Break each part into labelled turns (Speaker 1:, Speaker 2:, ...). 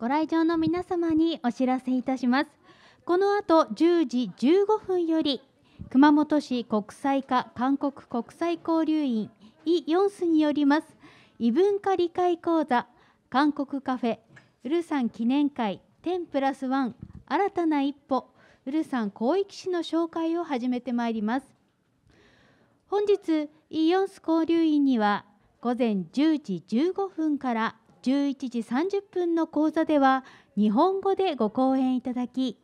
Speaker 1: ご来場の皆様にお知らせいたしますこの後10時15分より熊本市国際化韓国国際交流員イ・ヨンスによります異文化理解講座韓国カフェウルサン記念会10プラス1新たな一歩ウルサン広域市の紹介を始めてまいります本日イ・ヨンス交流員には午前10時15分から11時30分の講座では日本語でご講演いただき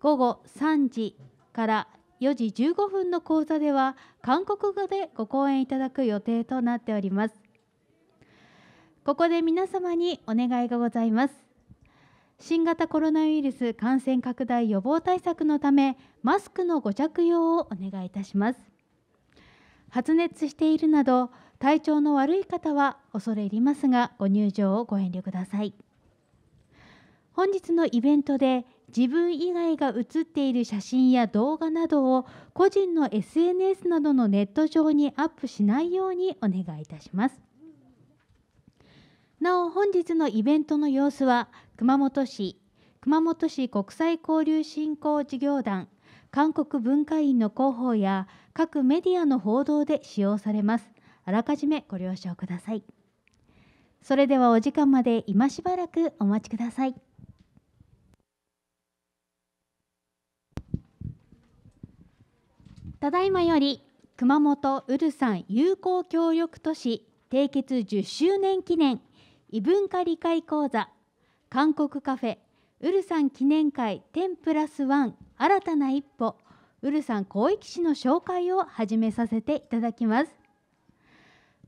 Speaker 1: 午後3時から4時15分の講座では韓国語でご講演いただく予定となっておりますここで皆様にお願いがございます新型コロナウイルス感染拡大予防対策のためマスクのご着用をお願いいたします発熱しているなど体調の悪い方は恐れ入りますがご入場をご遠慮ください本日のイベントで自分以外が写っている写真や動画などを個人の SNS などのネット上にアップしないようにお願いいたしますなお本日のイベントの様子は熊本市熊本市国際交流振興事業団韓国文化院の広報や各メディアの報道で使用されますあらかじめご了承くださいそれではお時間まで今しばらくお待ちくださいただいまより熊本ウルサン友好協力都市締結10周年記念異文化理解講座韓国カフェウルサン記念会10プラス1新たな一歩ウルサン広域市の紹介を始めさせていただきます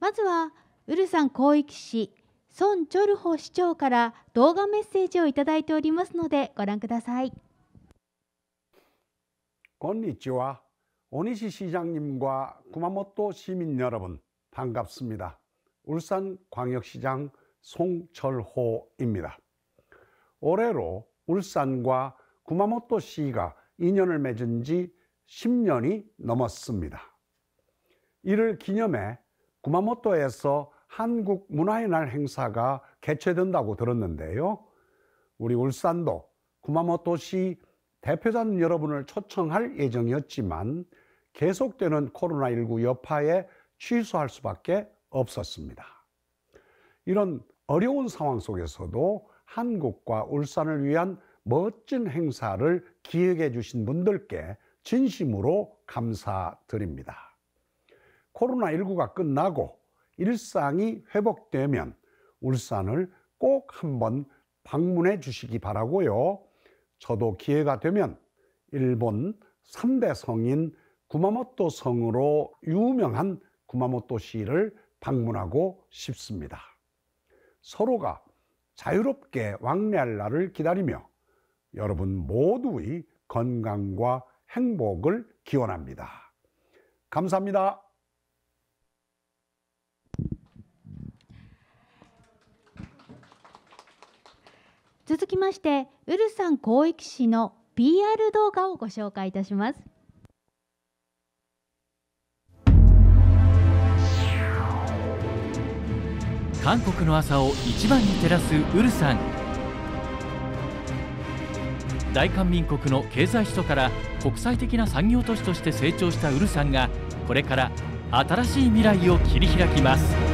Speaker 1: まずはウルサン広域市ソン・チョルホ市長から動画メッセージをいただいておりますのでご覧ください
Speaker 2: こんにちは大西市長님과熊本市民ん러분반갑습니다울산광역시장송철호입니다올해로울산과구마모토시가인연을맺은지10년이넘었습니다이를기념해 구마모토에서 한국 문화의 날 행사가 개최된다고 들었는데요. 우리 울산도 구마모토시 대표단 여러분을 초청할 예정이었지만 계속되는 코로나19 여파에 취소할 수밖에 없었습니다. 이런 어려운 상황 속에서도 한국과 울산을 위한 멋진 행사를 기획해 주신 분들께 진심으로 감사드립니다. 코로나19가 끝나고 일상이 회복되면 울산을 꼭 한번 방문해 주시기 바라고요. 저도 기회가 되면 일본 3대 성인 구마모토 성으로 유명한 구마모토시를 방문하고 싶습니다. 서로가 자유롭게 왕래할 날을 기다리며 여러분 모두의 건강과 행복을 기원합니다. 감사합니다.
Speaker 1: 続きましてウルサン広域市の PR 動画をご紹介いたします。
Speaker 3: 韓国の朝を一番に照らすウルサン大韓民国の経済首都から国際的な産業都市として成長したウルサンがこれから新しい未来を切り開きます。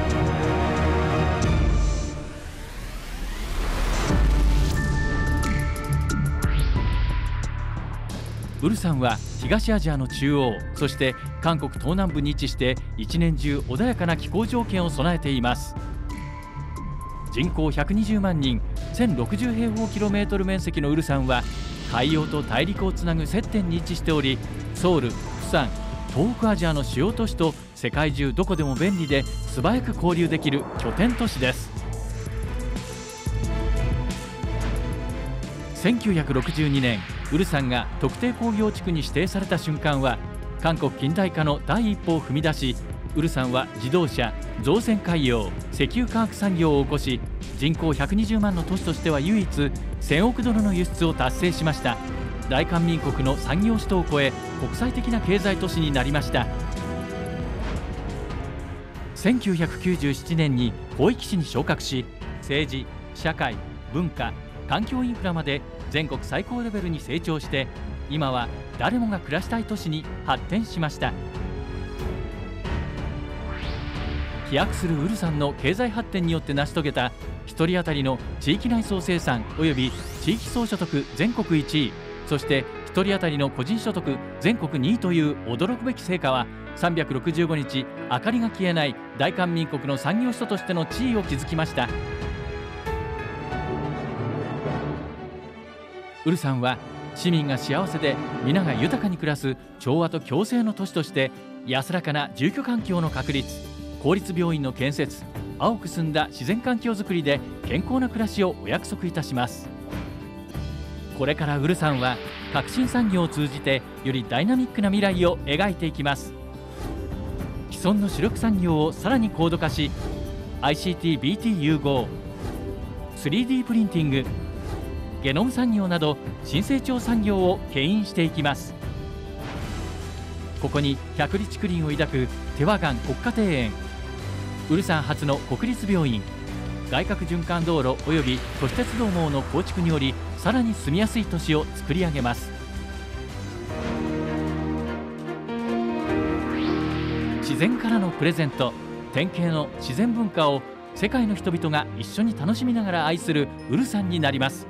Speaker 3: ウルサンは東アジアの中央そして韓国東南部に位置して一年中穏やかな気候条件を備えています人口120万人1060平方キロメートル面積のウルサンは海洋と大陸をつなぐ接点に位置しておりソウル、釜山、東北アジアの主要都市と世界中どこでも便利で素早く交流できる拠点都市です1962年ウルサンが特定工業地区に指定された瞬間は韓国近代化の第一歩を踏み出しウルサンは自動車造船海洋石油化学産業を起こし人口120万の都市としては唯一1000億ドルの輸出を達成しました大韓民国の産業首都を超え国際的な経済都市になりました1997年に保育市に昇格し政治社会文化環境インフラまで全国最高レベルに成長して今は誰もが暮らしたい都市に発展しました飛躍するウルさんの経済発展によって成し遂げた1人当たりの地域内総生産及び地域総所得全国1位そして1人当たりの個人所得全国2位という驚くべき成果は365日明かりが消えない大韓民国の産業首都としての地位を築きました。ウルさんは市民が幸せで皆が豊かに暮らす調和と共生の都市として安らかな住居環境の確立公立病院の建設青く澄んだ自然環境づくりで健康な暮らしをお約束いたしますこれからウルさんは革新産業を通じてよりダイナミックな未来を描いていきます既存の主力産業をさらに高度化し ICTBT 融合 3D プリンティングゲノム産業など新成長産業を牽引していきますここに百里竹林を抱く手羽岩国家庭園ウルサン初の国立病院外郭循環道路及び都市鉄道網の構築によりさらに住みやすい都市を作り上げます自然からのプレゼント典型の自然文化を世界の人々が一緒に楽しみながら愛するウルサンになります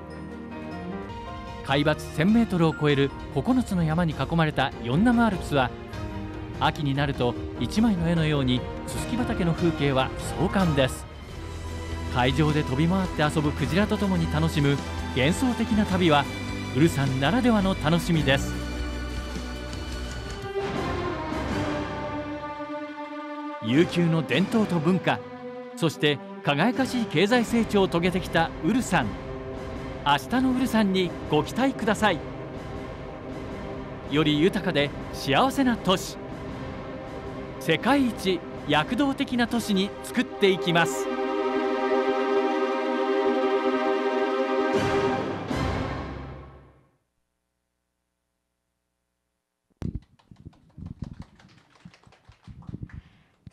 Speaker 3: 海抜 1000m を超える9つの山に囲まれた四マアルプスは秋になると一枚の絵のようにすすき畑の風景は壮観です海上で飛び回って遊ぶクジラとともに楽しむ幻想的な旅はウルサンならではの楽しみです悠久の伝統と文化そして輝かしい経済成長を遂げてきたウルサン。明日のうるさんにご期待くださいより豊かで幸せな都市世界一躍動的な都市に作っていきます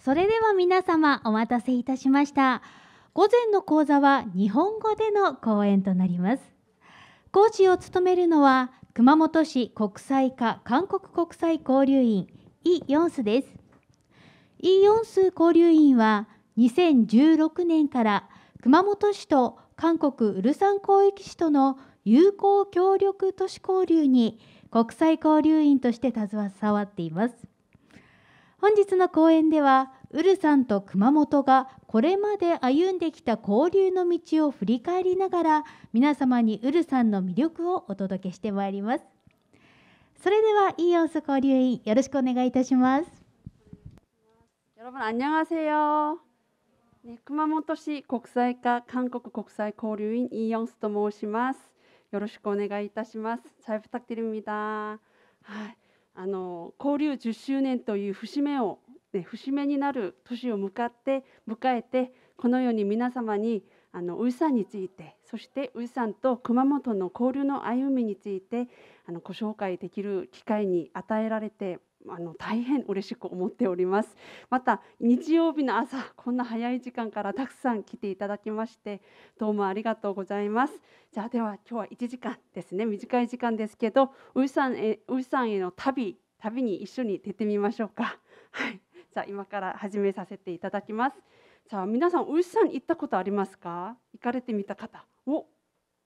Speaker 1: それでは皆様お待たせいたしました。午前の講座は日本語での講演となります講師を務めるのは熊本市国際課韓国国際交流員イ・ヨンスですイ・ヨンス交流員は2016年から熊本市と韓国ウルサン広域市との友好協力都市交流に国際交流員として携わっています本日の講演ではウルさんと熊本がこれまで歩んできた交流の道を振り返りながら皆様にウルさんの魅力をお届けしてまいりますそれではイーオンス交流員よろしくお願いいたします
Speaker 4: 여러분안녕하세요熊本市国際課韓国国際交流員イオスと申しますよろしくお願いいたします잘부탁드립니다はい、あの交流10周年という節目をね、節目になる年を向かって迎えてこのように皆様にあのウイさんについてそしてウイさんと熊本の交流の歩みについてあのご紹介できる機会に与えられてあの大変嬉しく思っておりますまた日曜日の朝こんな早い時間からたくさん来ていただきましてどうもありがとうございますじゃあでは今日は1時間ですね短い時間ですけどウイさんへウさんへの旅旅に一緒に出てみましょうかはいじゃあ今から始めさせていただきますじゃあ皆さんお医者さん行ったことありますか行かれてみた方お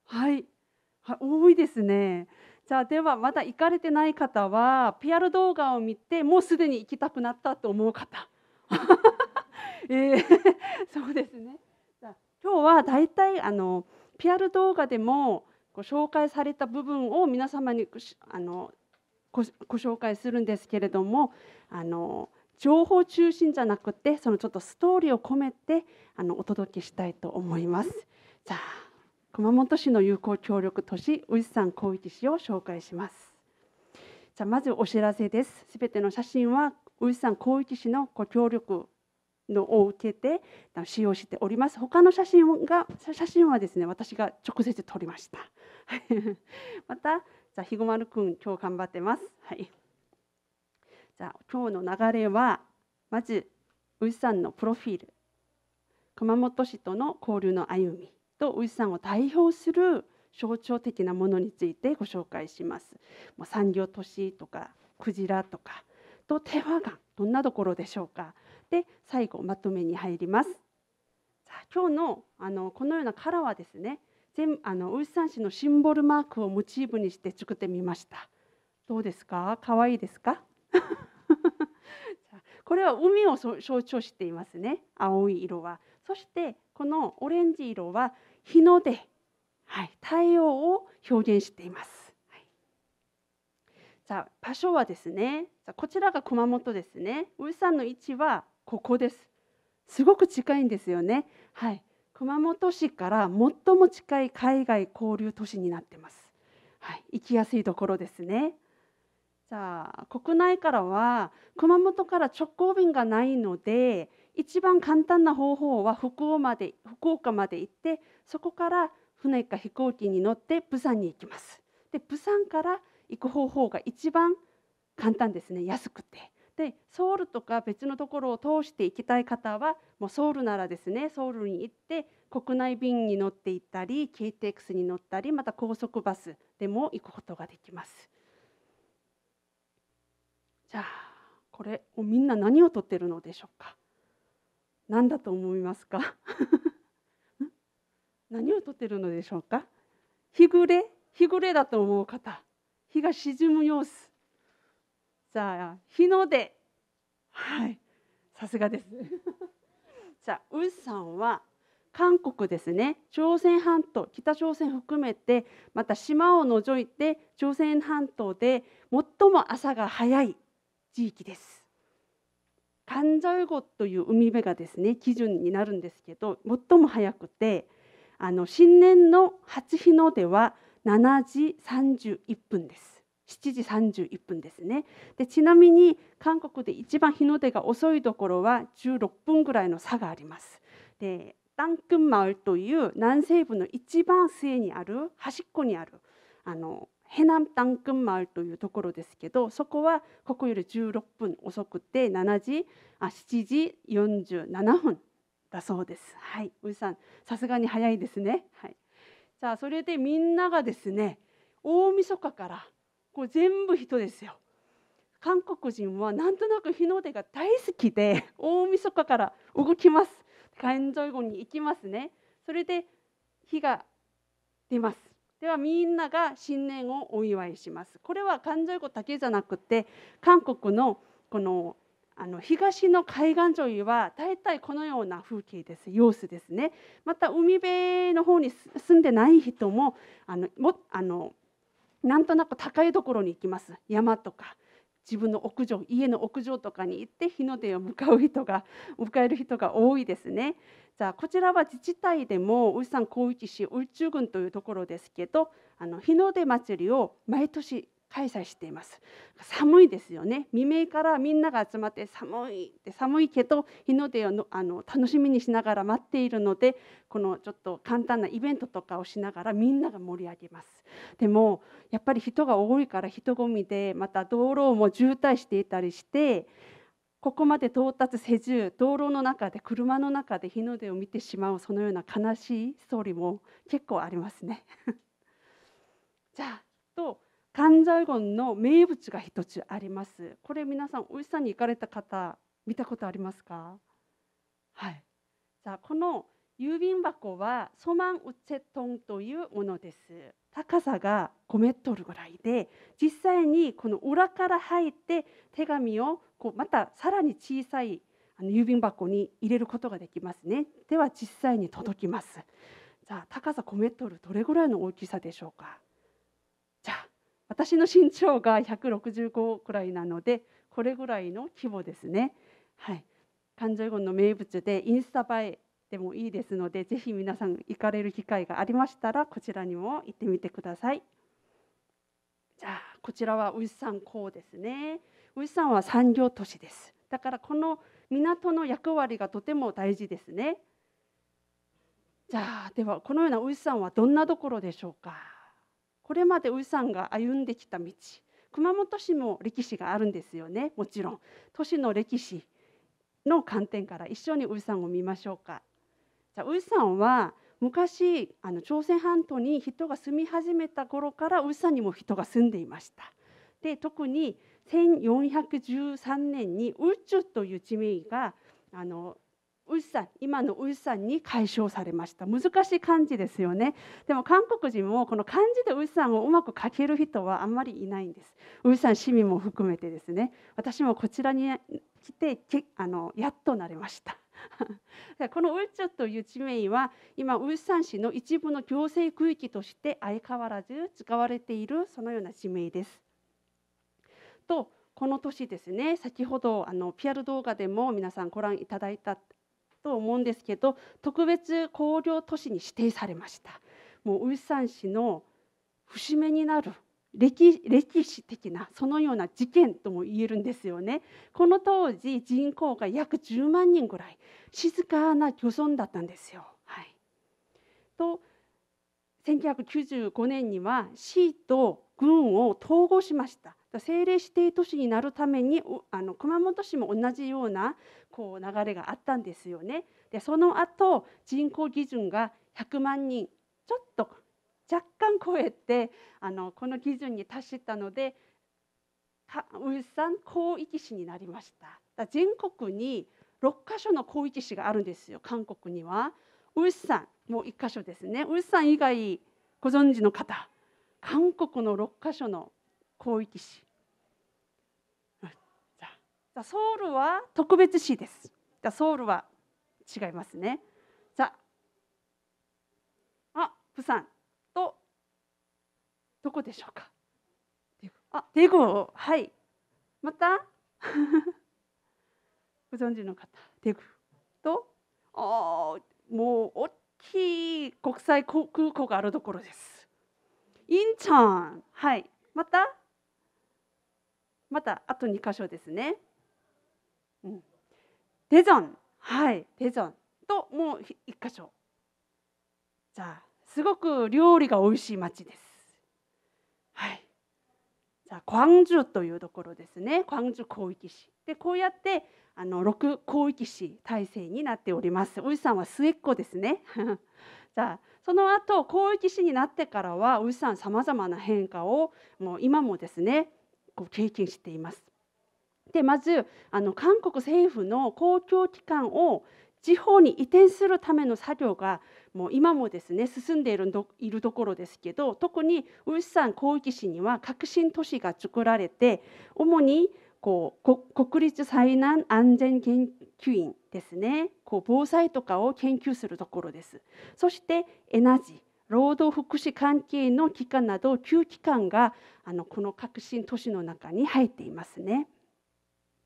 Speaker 4: はい多いですねじゃあではまだ行かれてない方は PR 動画を見てもうすでに行きたくなったと思う方 えー、そうですねじゃあ今日はだいたいあの PR 動画でもご紹介された部分を皆様にあのご紹介するんですけれどもあの情報中心じゃなくてそのちょっとストーリーを込めてあのお届けしたいと思います。じゃあ熊本市の友好協力都市宇治山広域市を紹介します。じゃあまずお知らせです。すべての写真は宇治山広域市のご協力のを受けて使用しております。他の写真が写真はですね私が直接撮りました。またじゃあひごまるくん今日頑張ってます。はい。じゃあ今日の流れはまずウイさんのプロフィール熊本市との交流の歩みとウイさんを代表する象徴的なものについてご紹介します。もう産業都市とかクジラとかと手話がどんなところでしょうか。で最後まとめに入ります。さあ今日のあのこのようなカラーはですね全あの宇イさん市のシンボルマークをモチーフにして作ってみました。どうですか？可愛いですか？これは海を象徴していますね青い色はそしてこのオレンジ色は日の出、はい、太陽を表現しています、はい、じゃあ場所はですねこちらが熊本ですねウさんの位置はここですすごく近いんですよねはい熊本市から最も近い海外交流都市になってますはい行きやすいところですねじゃあ国内からは熊本から直行便がないので一番簡単な方法は福岡まで福岡まで行ってそこから船か飛行機に乗って釜山に行きます。で釜山から行く方法が一番簡単ですね安くて。でソウルとか別のところを通して行きたい方はもうソウルならですねソウルに行って国内便に乗って行ったり KTX に乗ったりまた高速バスでも行くことができます。じゃあこれをみんな何を取ってるのでしょうか何だと思いますか 何を取ってるのでしょうか日暮れ日暮れだと思う方日が沈む様子じゃあ日の出はいさすがです じゃあウンさんは韓国ですね朝鮮半島北朝鮮含めてまた島を除いて朝鮮半島で最も朝が早い地域です。関ジャゴという海辺がですね基準になるんですけど最も早くてあの新年の初日の出は7時31分です。7時31分ですねでちなみに韓国で一番日の出が遅いところは16分ぐらいの差があります。でダンクンマウという南西部の一番末にある端っこにあるあのヘナンタンクンマールというところですけどそこはここより16分遅くて7時あ7時47分だそうです。はい、ウさんさすがに早いですね。はい、じゃあそれでみんながですね大晦日からこう全部人ですよ。韓国人はなんとなく日の出が大好きで大晦日から動きます。カンジョに行きますね。それで日が出ます。ではみんなが新年をお祝いします。これは漢字語だけじゃなくて韓国のこのあの東の海岸沿いは大体このような風景です様子ですねまた海辺の方に住んでない人もあのもあのなんとなく高いところに行きます山とか自分の屋上家の屋上とかに行って日の出を向かう人が迎える人が多いですね。じゃあこちらは自治体でも宇治山広域市宇宙郡というところですけどあの日の出祭りを毎年開催しています寒いですよね未明からみんなが集まって寒いって寒いけど日の出をのあの楽しみにしながら待っているのでこのちょっと簡単なイベントとかをしながらみんなが盛り上げますでもやっぱり人が多いから人混みでまた道路も渋滞していたりしてここまで到達せず道路の中で車の中で日の出を見てしまうそのような悲しいストーリーも結構ありますね じゃあと関西郡の名物が一つあります。これ皆さんおじさんに行かれた方見たことありますか？はい。じゃあこの郵便箱はソマンウチェトンというものです。高さが5メートルぐらいで実際にこの裏から入って手紙をこうまたさらに小さいあの郵便箱に入れることができますね。では実際に届きます。じゃあ高さ5メートルどれぐらいの大きさでしょうか？私の身長が165くらいなのでこれぐらいの規模ですね。はい、関ジョの名物でインスタ映えでもいいですのでぜひ皆さん行かれる機会がありましたらこちらにも行ってみてください。じゃあこちらは牛さんこうですね。牛さんは産業都市です。だからこの港の役割がとても大事ですね。じゃあではこのような牛さんはどんなところでしょうか。これまで宇さんが歩んできた道熊本市も歴史があるんですよねもちろん都市の歴史の観点から一緒にウイさんを見ましょうか。じゃあウイさんは昔あの朝鮮半島に人が住み始めた頃からウイさんにも人が住んでいました。で特に1413年に宇宙という地名があのウサン今のウサンに解消されました難しい漢字ですよねでも韓国人もこの漢字でウサンをうまく書ける人はあんまりいないんですウサン市民も含めてですね私もこちらに来てあのやっとなれました このウッチョという地名は今ウルサン市の一部の行政区域として相変わらず使われているそのような地名です。とこの年ですね先ほどあの PR 動画でも皆さんご覧いただいたと思うんですけど特別工業都市に指定されましたもうウイサン市の節目になる歴史的なそのような事件とも言えるんですよねこの当時人口が約10万人ぐらい静かな漁村だったんですよ。はい、と1995年には市と軍を統合しました政令指定都市になるためにあの熊本市も同じようなこう流れがあったんですよね。でその後人口基準が100万人ちょっと若干超えてあのこの基準に達したのでかウん広域市になりました。だ全国に6箇所の広域市があるんですよ韓国には。ウんもう1箇所ですね。ウん以外ご存知の方韓国の6箇所の広域市じゃソウルは特別市ですじゃソウルは違いますねじゃあ釜山とどこでしょうかあデグはいまた ご存知の方デグとあもう大きい国際空港があるところですインチョンはいまたまたあと2箇所ですね。うん、デゾンはいデゾンともう1箇所。じゃあすごく料理が美味しい町です。はい。じゃあコアというところですね。コア広域市でこうやってあの6広域市体制になっております。おじさんは末っ子ですね。じゃあその後広域市になってからはおじさんさまざまな変化をもう今もですねこう経験しています。でまずあの韓国政府の公共機関を地方に移転するための作業がもう今もですね進んでいるいるところですけど特にウスサン広域市には革新都市が作られて主にこう国立災難安全研究院ですねこう防災とかを研究するところです。そしてエナジー労働福祉関係の機関など9機関があのこの革新都市の中に入っていますね。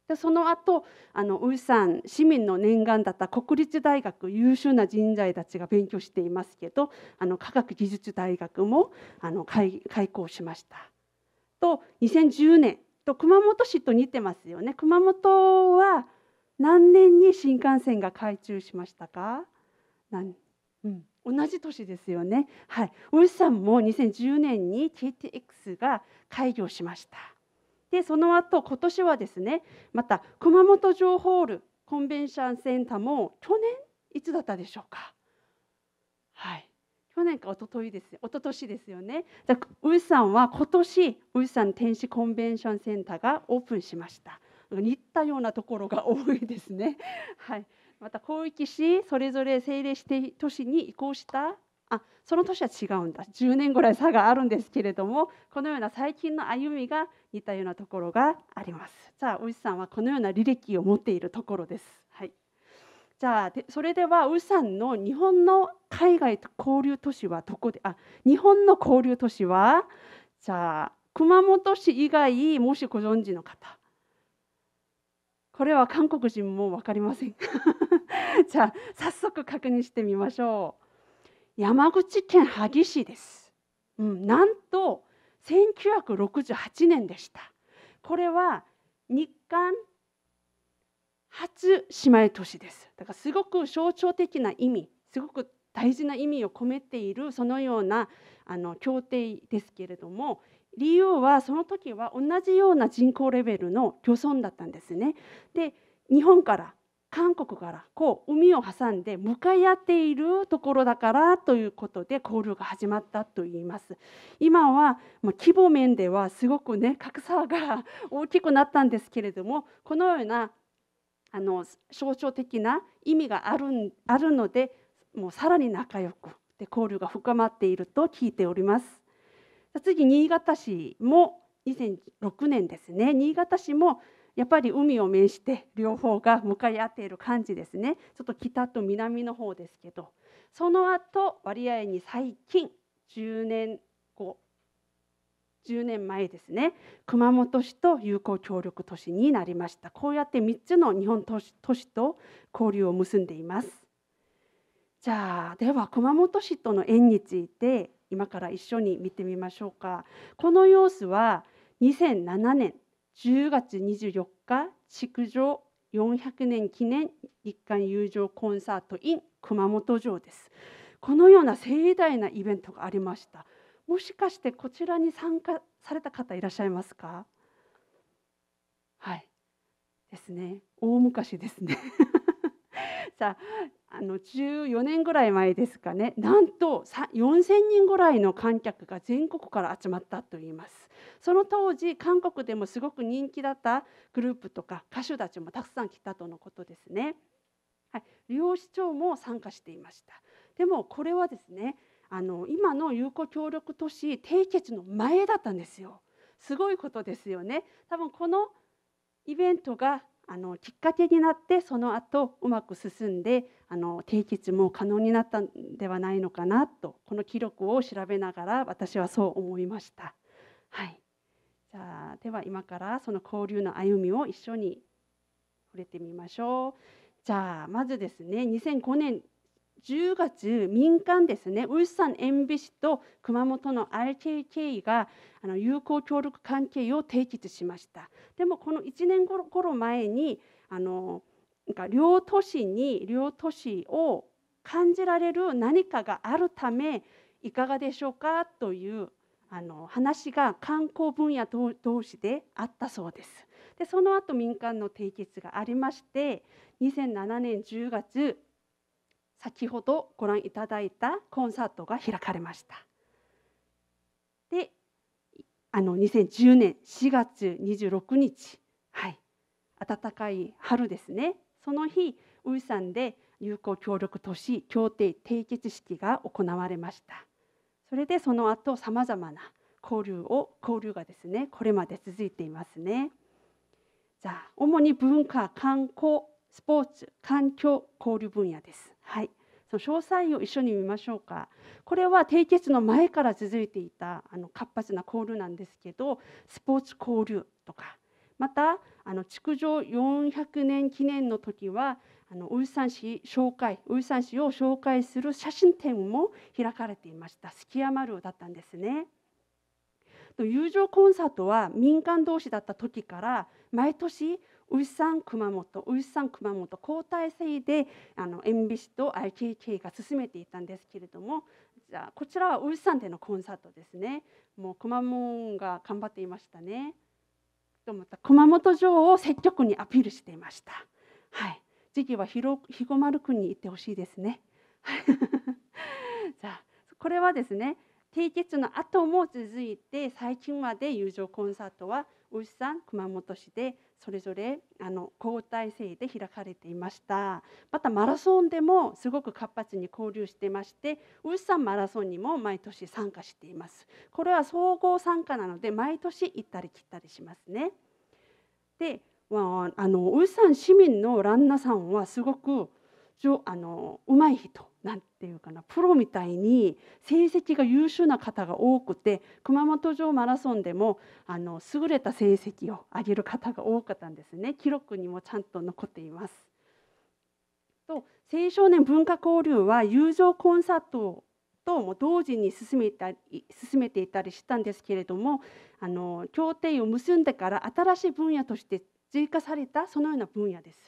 Speaker 4: でその後あのウーさん市民の念願だった国立大学優秀な人材たちが勉強していますけどあの科学技術大学もあの開校しました。と2010年と熊本市と似てますよね熊本は何年に新幹線が開通しましたか何、うん、同じ年ですよね。はい、ウルさんも2010年に TTX が開業しました。でその後今年はですねまた熊本城ホールコンベンションセンターも去年いつだったでしょうか。はい、去年か一昨日です一昨年ですよね。じゃウイさんは今年ウイさん天使コンベンションセンターがオープンしました。似たようなところが多いですね。はい。また広域市それぞれ政令指定都市に移行したあその年は違うんだ10年ぐらい差があるんですけれどもこのような最近の歩みが似たようなところがありますじゃあ大石さんはこのような履歴を持っているところです、はい、じゃあそれでは大石さんの日本の海外交流都市はどこであ日本の交流都市はじゃあ熊本市以外もしご存知の方これは韓国人も分かりません じゃあ早速確認してみましょう山口県萩市です、うん、なんと1968年でしたこれは日韓初姉妹都市ですだからすごく象徴的な意味すごく大事な意味を込めているそのようなあの協定ですけれども理由はその時は同じような人口レベルの漁村だったんですね。で日本から韓国からこう海を挟んで向かい合っているところだからということで交流が始まったといいます今は規模面ではすごくね格差が大きくなったんですけれどもこのようなあの象徴的な意味があるあるのでもうさらに仲良くで交流が深まっていると聞いております。次新潟市も2006年ですね新潟市もやっぱり海を面して両方が向かい合っている感じですねちょっと北と南の方ですけどその後割合に最近10年後10年前ですね熊本市と友好協力都市になりましたこうやって3つの日本都市都市と交流を結んでいますじゃあでは熊本市との縁について今から一緒に見てみましょうかこの様子は2007年10月24日築城400年記念日韓友情コンサート in 熊本城ですこのような盛大なイベントがありましたもしかしてこちらに参加された方いらっしゃいますかはいですね大昔ですねさあの14年ぐらい前ですかねなんと4,000人ぐらいの観客が全国から集まったといいますその当時韓国でもすごく人気だったグループとか歌手たちもたくさん来たとのことですね、はい、両市長も参加していましたでもこれはですねあの今の友好協力都市締結の前だったんですよすごいことですよね多分このイベントがあのきっかけになってその後うまく進んであの定期値も可能になったんではないのかなとこの記録を調べながら私はそう思いました。はい、じゃあでは今からその交流の歩みを一緒に触れてみましょう。じゃあまずですね2005年10月民間ですね울산塩ビ市と熊本の RKK があの友好協力関係を締結しましたでもこの1年ごろ前にあのなんか両都市に両都市を感じられる何かがあるためいかがでしょうかというあの話が観光分野同士であったそうです。でその後民間の締結がありまして2007年10月先ほどご覧いただいたコンサートが開かれました。であの2010年4月26日、はい、暖かい春ですねその日ウイさんで友好協力都市協定締結式が行われましたそれでその後さまざまな交流を交流がですねこれまで続いていますねじゃあ主に文化観光スポーツ環境交流分野です。はいその詳細を一緒に見ましょうかこれは締結の前から続いていたあの活発な交流なんですけどスポーツ交流とかまたあの築城400年記念の時はあのウイサン市紹介ウイサン市を紹介する写真展も開かれていましたすきやるだったんですね。友情コンサートは民間同士だった時から毎年ウサン熊本ウサン熊本交代制であの塩ビ c と IKK が進めていたんですけれどもじゃあこちらはウサンでのコンサートですねもうくまモンが頑張っていましたねと思った熊本城を積極にアピールしていましたはい時期はひろ彦丸くんに行ってほしいですね じゃあこれはですね締結の後も続いて最近まで友情コンサートはウ産熊本市でそれぞれあの交代制で開かれていましたまたマラソンでもすごく活発に交流してましてウッサンマラソンにも毎年参加していますこれは総合参加なので毎年行ったり来たりしますねであのウッサン市民のランナーさんはすごくあのうまい人んていうかなプロみたいに成績が優秀な方が多くて熊本城マラソンでもあの優れた成績を上げる方が多かったんですね記録にもちゃんと残っています。と青少年文化交流は友情コンサートとも同時に進めたり進めていたりしたんですけれどもあの協定を結んでから新しい分野として追加されたそのような分野です。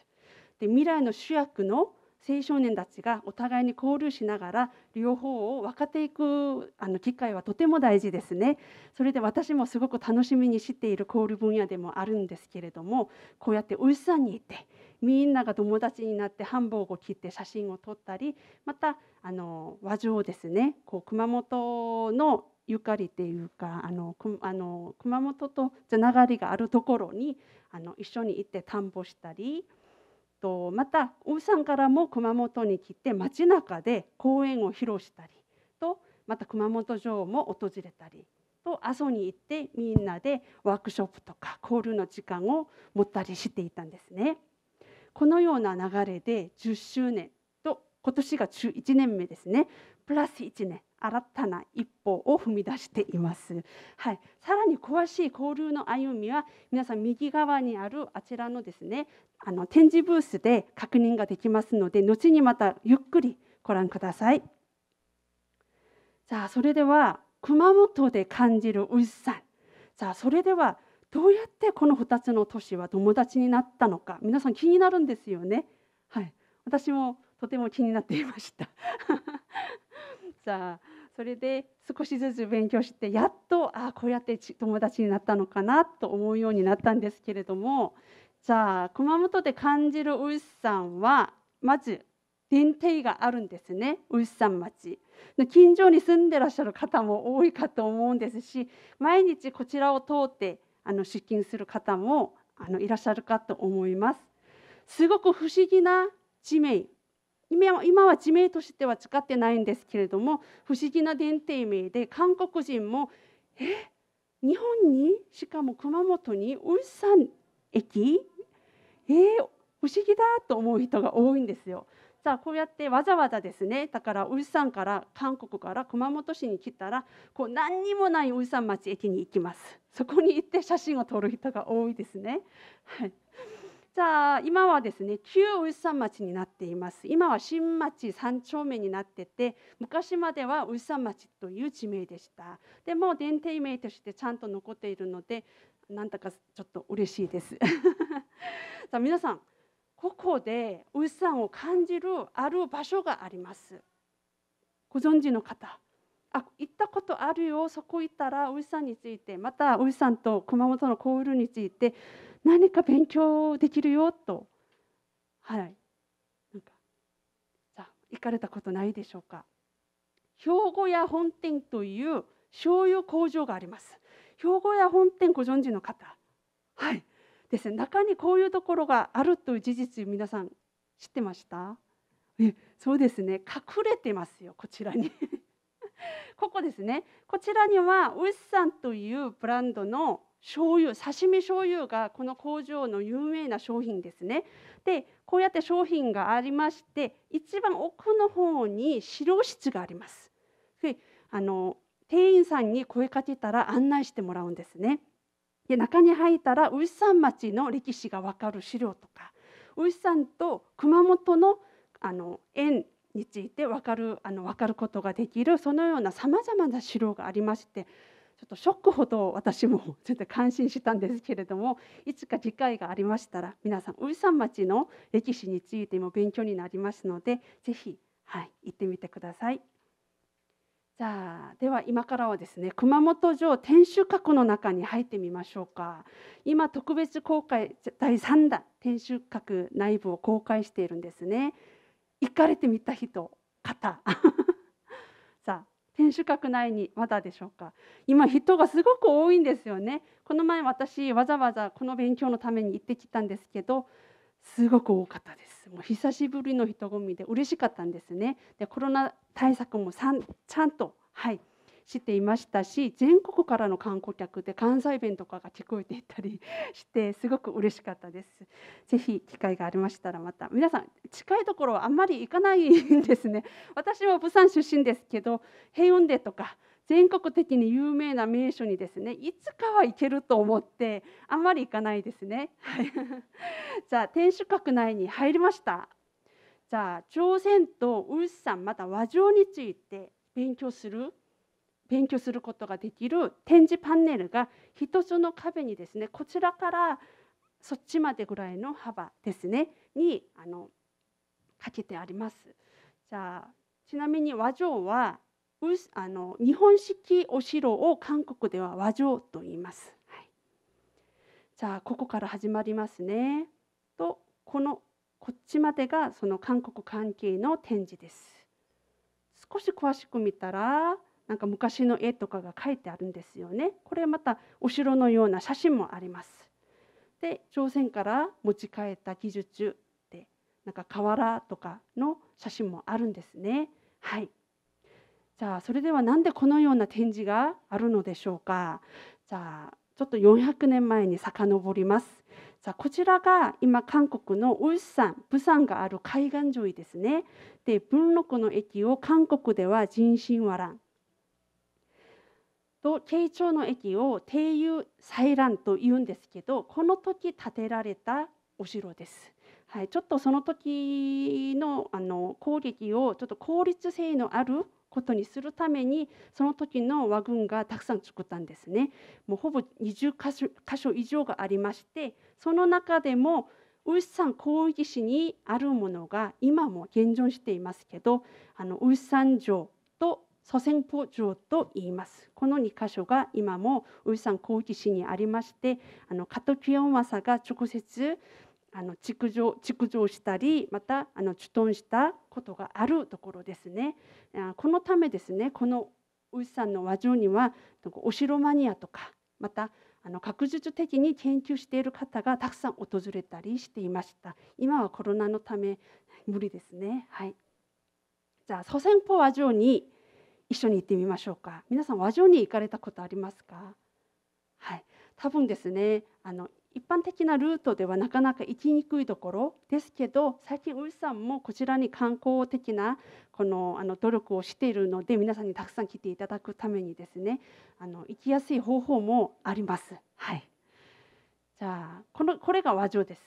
Speaker 4: で未来の主役の青少年たちがお互いに交流しながら両方を分かっていくあの機会はとても大事ですね。それで私もすごく楽しみにしている交流分野でもあるんですけれどもこうやってお医者さんにいてみんなが友達になって繁忙を切って写真を撮ったりまたあの和上ですねこう熊本のゆかりっていうかあのあの熊本とつながりがあるところにあの一緒に行って田んぼしたり。とまたウさんからも熊本に来て街中で公演を披露したりとまた熊本城も訪れたりと阿蘇に行ってみんなでワークショップとか交流の時間を持ったりしていたんですね。このような流れで10周年と今年が1年目ですねプラス1年新たな一歩を踏み出しています。はい、さらに詳しい交流の歩みは皆さん右側にあるあちらのですねあの展示ブースで確認ができますので後にまたゆっくりご覧ください。さあそれでは熊本で感じる宇治さんさあそれではどうやってこの2つの都市は友達になったのか皆さん気になるんですよね。はい、私もとても気になっていました。さあそれで少しずつ勉強してやっとあこうやって友達になったのかなと思うようになったんですけれどもじゃあ熊本で感じる牛さんはまず電帝があるんですね牛さん町近所に住んでらっしゃる方も多いかと思うんですし毎日こちらを通ってあの出勤する方もあのいらっしゃるかと思いますすごく不思議な地名今は地名としては使ってないんですけれども不思議な限定名で韓国人も「え日本にしかも熊本にウルサン駅えー、不思議だ」と思う人が多いんですよ。じゃあこうやってわざわざですねだからウルサンから韓国から熊本市に来たらこう何にもないウルサン町駅に行きます。そこに行って写真を撮る人が多いですね。はいゃあ今はですね旧おじさん町になっています今は新町三丁目になってて昔まではおじさん町という地名でしたでも伝定名としてちゃんと残っているのでなんだかちょっと嬉しいです さあ皆さんここでおじさんを感じるある場所がありますご存知の方あ行ったことあるよそこ行ったらおじさんについてまたおじさんと熊本のコールについて何か勉強できるよとはいなんかさ行かれたことないでしょうか兵庫屋本店という醤油工場があります兵庫屋本店ご存知の方はいですね中にこういうところがあるという事実皆さん知ってましたえそうですね隠れてますよこちらに ここですねこちらにはウイスさんというブランドの醤油刺身醤油がこの工場の有名な商品ですねでこうやって商品がありまして一番奥の方に資料室がありますであの店員さんに声かけたら案内してもらうんですねで中に入ったら牛さん町の歴史が分かる資料とか牛さんと熊本のあの縁について分かるあの分かることができるそのようなさまざまな資料がありましてちょっとショックほど私もちょっと感心したんですけれどもいつか次回がありましたら皆さん宇治山町の歴史についても勉強になりますのでぜひ、はい、行ってみてください。じゃあでは今からはですね熊本城天守閣の中に入ってみましょうか今特別公開第3弾天守閣内部を公開しているんですね行かれてみた人方 さあ天守閣内にまだでしょうか今人がすごく多いんですよねこの前私わざわざこの勉強のために行ってきたんですけどすごく多かったですもう久しぶりの人混みで嬉しかったんですねでコロナ対策もちゃんとはいしていましたし全国からの観光客で関西弁とかが聞こえていたりしてすごく嬉しかったですぜひ機会がありましたらまた皆さん近いところはあんまり行かないんですね私は釜山出身ですけど平穏でとか全国的に有名な名所にですねいつかは行けると思ってあんまり行かないですね。はい、じゃあ天守閣内に入りました。じゃあ朝鮮とウルサンまた和上について勉強する勉強することができる展示パネルが一つの壁にですねこちらからそっちまでぐらいの幅ですねにあのかけてあります。じゃあちなみに和城はあの日本式お城を韓国では和城と言います。はい、じゃあここから始まりますね。とこのこっちまでがその韓国関係の展示です。少し詳しく見たらなんか昔の絵とかが書いてあるんですよね。これまたお城のような写真もあります。で朝鮮から持ち帰った技術でなんか瓦とかの写真もあるんですね。はい。じゃあそれでは何でこのような展示があるのでしょうか。じゃあちょっと400年前に遡ります。さあこちらが今韓国のウルサン、釜山がある海岸沿いですね。で文禄の駅を韓国では人身和蘭と慶長の駅を定遊祭覧というんですけどこの時建てられたお城です。はい、ちょっとその時のあの攻撃をちょっと効率性のあることにするためにその時の和軍がたくさん作ったんですね。もうほぼ20箇所箇所以上がありましてその中でも牛山さん広域市にあるものが今も現存していますけどあの牛イさん城と祖先法上と言いますこの2箇所が今も宇治さん高知市にありましてあの加藤清正が直接あの築城築城したりまたあの駐屯したことがあるところですねこのためですねこの宇治さんの和上にはお城マニアとかまたあの学術的に研究している方がたくさん訪れたりしていました今はコロナのため無理ですねはいじゃあ祖先法和上に一緒に行ってみましょうか皆さん和上に行かれたことありますかはい多分ですねあの一般的なルートではなかなか行きにくいところですけど最近ウイさんもこちらに観光的なこのあの努力をしているので皆さんにたくさん来ていただくためにですねあの行きやすい方法もあります。はい、じゃあこのこれが和上です。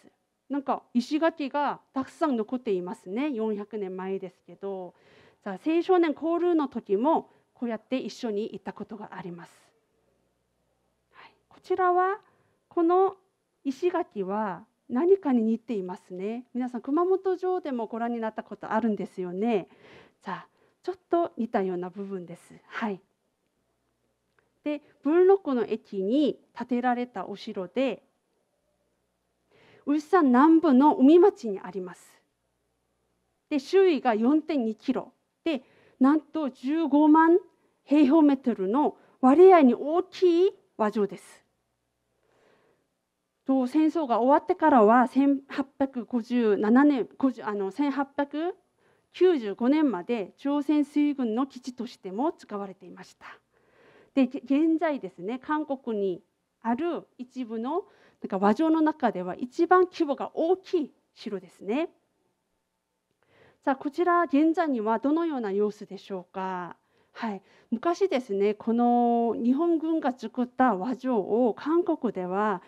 Speaker 4: なんか石垣がたくさん残っていますね400年前ですけどさあ青少年交流の時もこうやって一緒に行ったことがあります、はい、こちらはこの石垣は何かに似ていますね皆さん熊本城でもご覧になったことあるんですよねさあちょっと似たような部分ですはいで文禄の駅に建てられたお城でウサ南部の海町にあります。で周囲が4.2キロでなんと15万平方メートルの割合に大きい和城です。と戦争が終わってからは1857年あの1895年まで朝鮮水軍の基地としても使われていました。で現在ですね韓国にある一部のなんか和城の中では一番規模が大きい城ですね。さあこちら現在にはどのような様子でしょうか。はい、昔ですねこの日本軍が作った和城を韓国では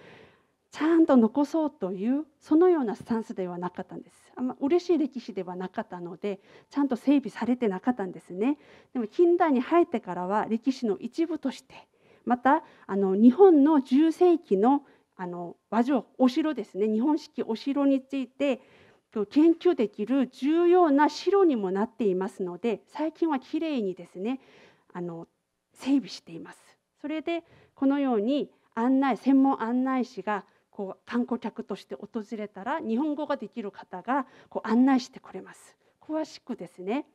Speaker 4: ちゃんと残そうというそのようなスタンスではなかったんですあんま嬉しい歴史ではなかったのでちゃんと整備されてなかったんですねでも近代に入ってからは歴史の一部としてまたあの日本の10世紀のあの和上お城ですね日本式お城について研究できる重要な城にもなっていますので最近はきれいにですねあの整備しています。それでこのように案内専門案内士がこう観光客として訪れたら日本語ができる方がこう案内してくれます。詳しくですね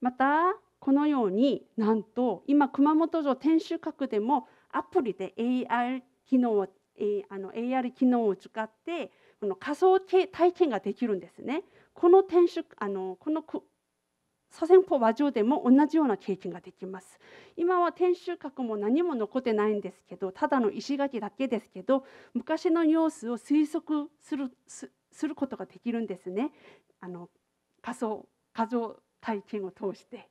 Speaker 4: またこのようになんと今熊本城天守閣でもアプリで AR 機能を、えー、あの AR 機能を使ってこの仮想体験ができるんですね。この天守あのこの左遷法和上でも同じような経験ができます。今は天守閣も何も残ってないんですけどただの石垣だけですけど昔の様子を推測するすることができるんですね。あの仮想仮想体験を通して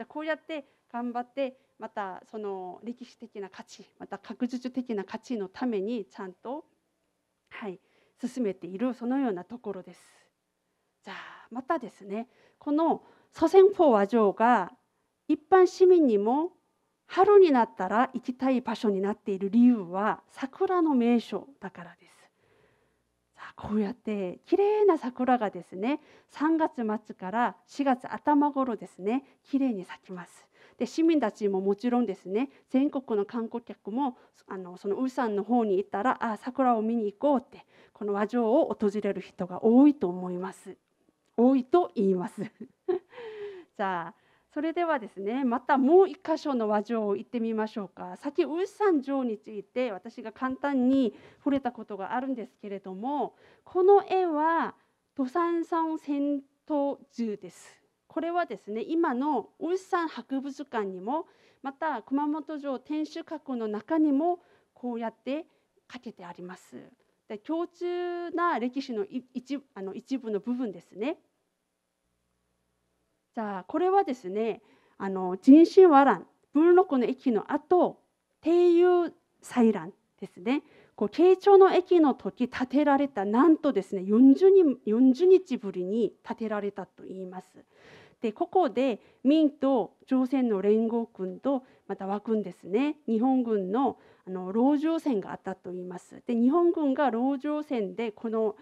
Speaker 4: ゃあこうやって頑張ってまたその歴史的な価値また学術的な価値のためにちゃんと、はい、進めているそのようなところです。じゃあまたですねこの祖先法和上が一般市民にも春になったら行きたい場所になっている理由は桜の名所だからです。こうやって綺麗な桜がですね3月末から4月頭頃ですね綺麗に咲きますで市民たちももちろんですね全国の観光客もあのそのウサンの方に行ったらあ桜を見に行こうってこの和城を訪れる人が多いと思います多いと言います じゃあそれではですねまたもう一箇所の和上行ってみましょうか先ウイサン城について私が簡単に触れたことがあるんですけれどもこの絵は土産山戦闘図ですこれはですね今のウイサン博物館にもまた熊本城天守閣の中にもこうやってかけてありますで共通な歴史の一あの一部の部分ですねあこれはですね、あの人身和乱、文禄の駅の後、帝遊祭乱ですね。こう慶長の駅の時建てられたなんとですね40 ,40 日ぶりに建てられたといいます。でここで明と朝鮮の連合軍とまた和軍ですね日本軍のあの籠城戦があったといいます。で日本軍が籠城戦でこの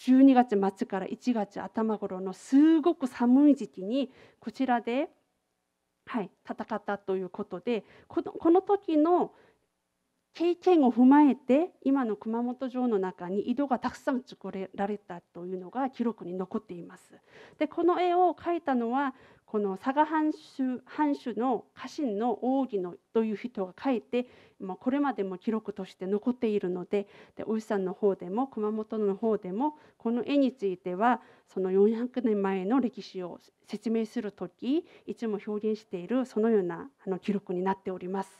Speaker 4: 12月末から1月頭頃のすごく寒い時期にこちらで、はい、戦ったということでこのこの時の経験を踏まえて今の熊本城の中に井戸がたくさん作られたというのが記録に残っています。でこの絵を描いたのはこの佐賀藩主藩主の家臣の奥義のという人が描いて、まあ、これまでも記録として残っているのででお医さんの方でも熊本の方でもこの絵についてはその400年前の歴史を説明する時いつも表現しているそのようなあの記録になっております。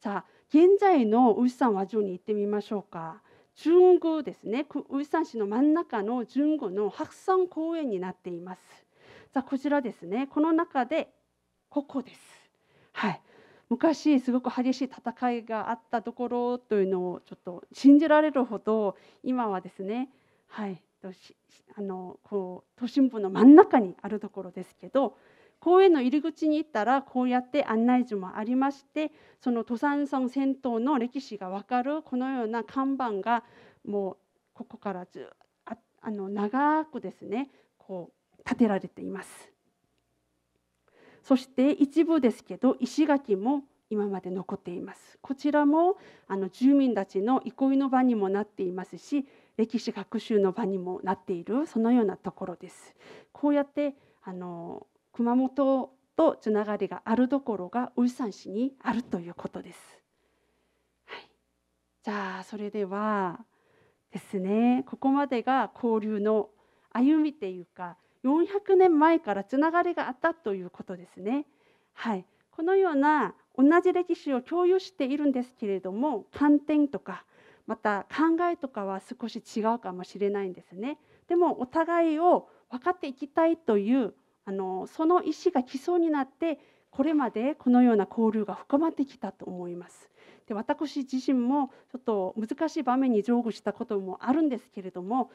Speaker 4: さあ現在のウイサン和城に行ってみましょうか。中宮ですね。ウイサン市の真ん中の中宮の白山公園になっています。さあこちらですね。この中でここです。はい。昔すごく激しい戦いがあったところというのをちょっと信じられるほど今はですね、はい、あのこう都心部の真ん中にあるところですけど公園の入り口に行ったらこうやって案内所もありましてその登山山銭湯の歴史が分かるこのような看板がもうここからずああの長くですねこう建てられています。そして一部ですけど石垣も今まで残っています。こちらもあの住民たちの憩いの場にもなっていますし歴史学習の場にもなっているそのようなところです。こうやってあの熊本とつながりがあるところが宇산市にあるということです。はい、じゃあそれではですねここまでが交流の歩みというか400年前からつながりがあったということですね。はい、このような同じ歴史を共有しているんですけれども観点とかまた考えとかは少し違うかもしれないんですね。でもお互いを分かっていきたいというあのその石が基礎になってこれまでこのような交流が深まってきたと思います。で私自身もちょっと難しい場面に乗具したこともあるんですけれども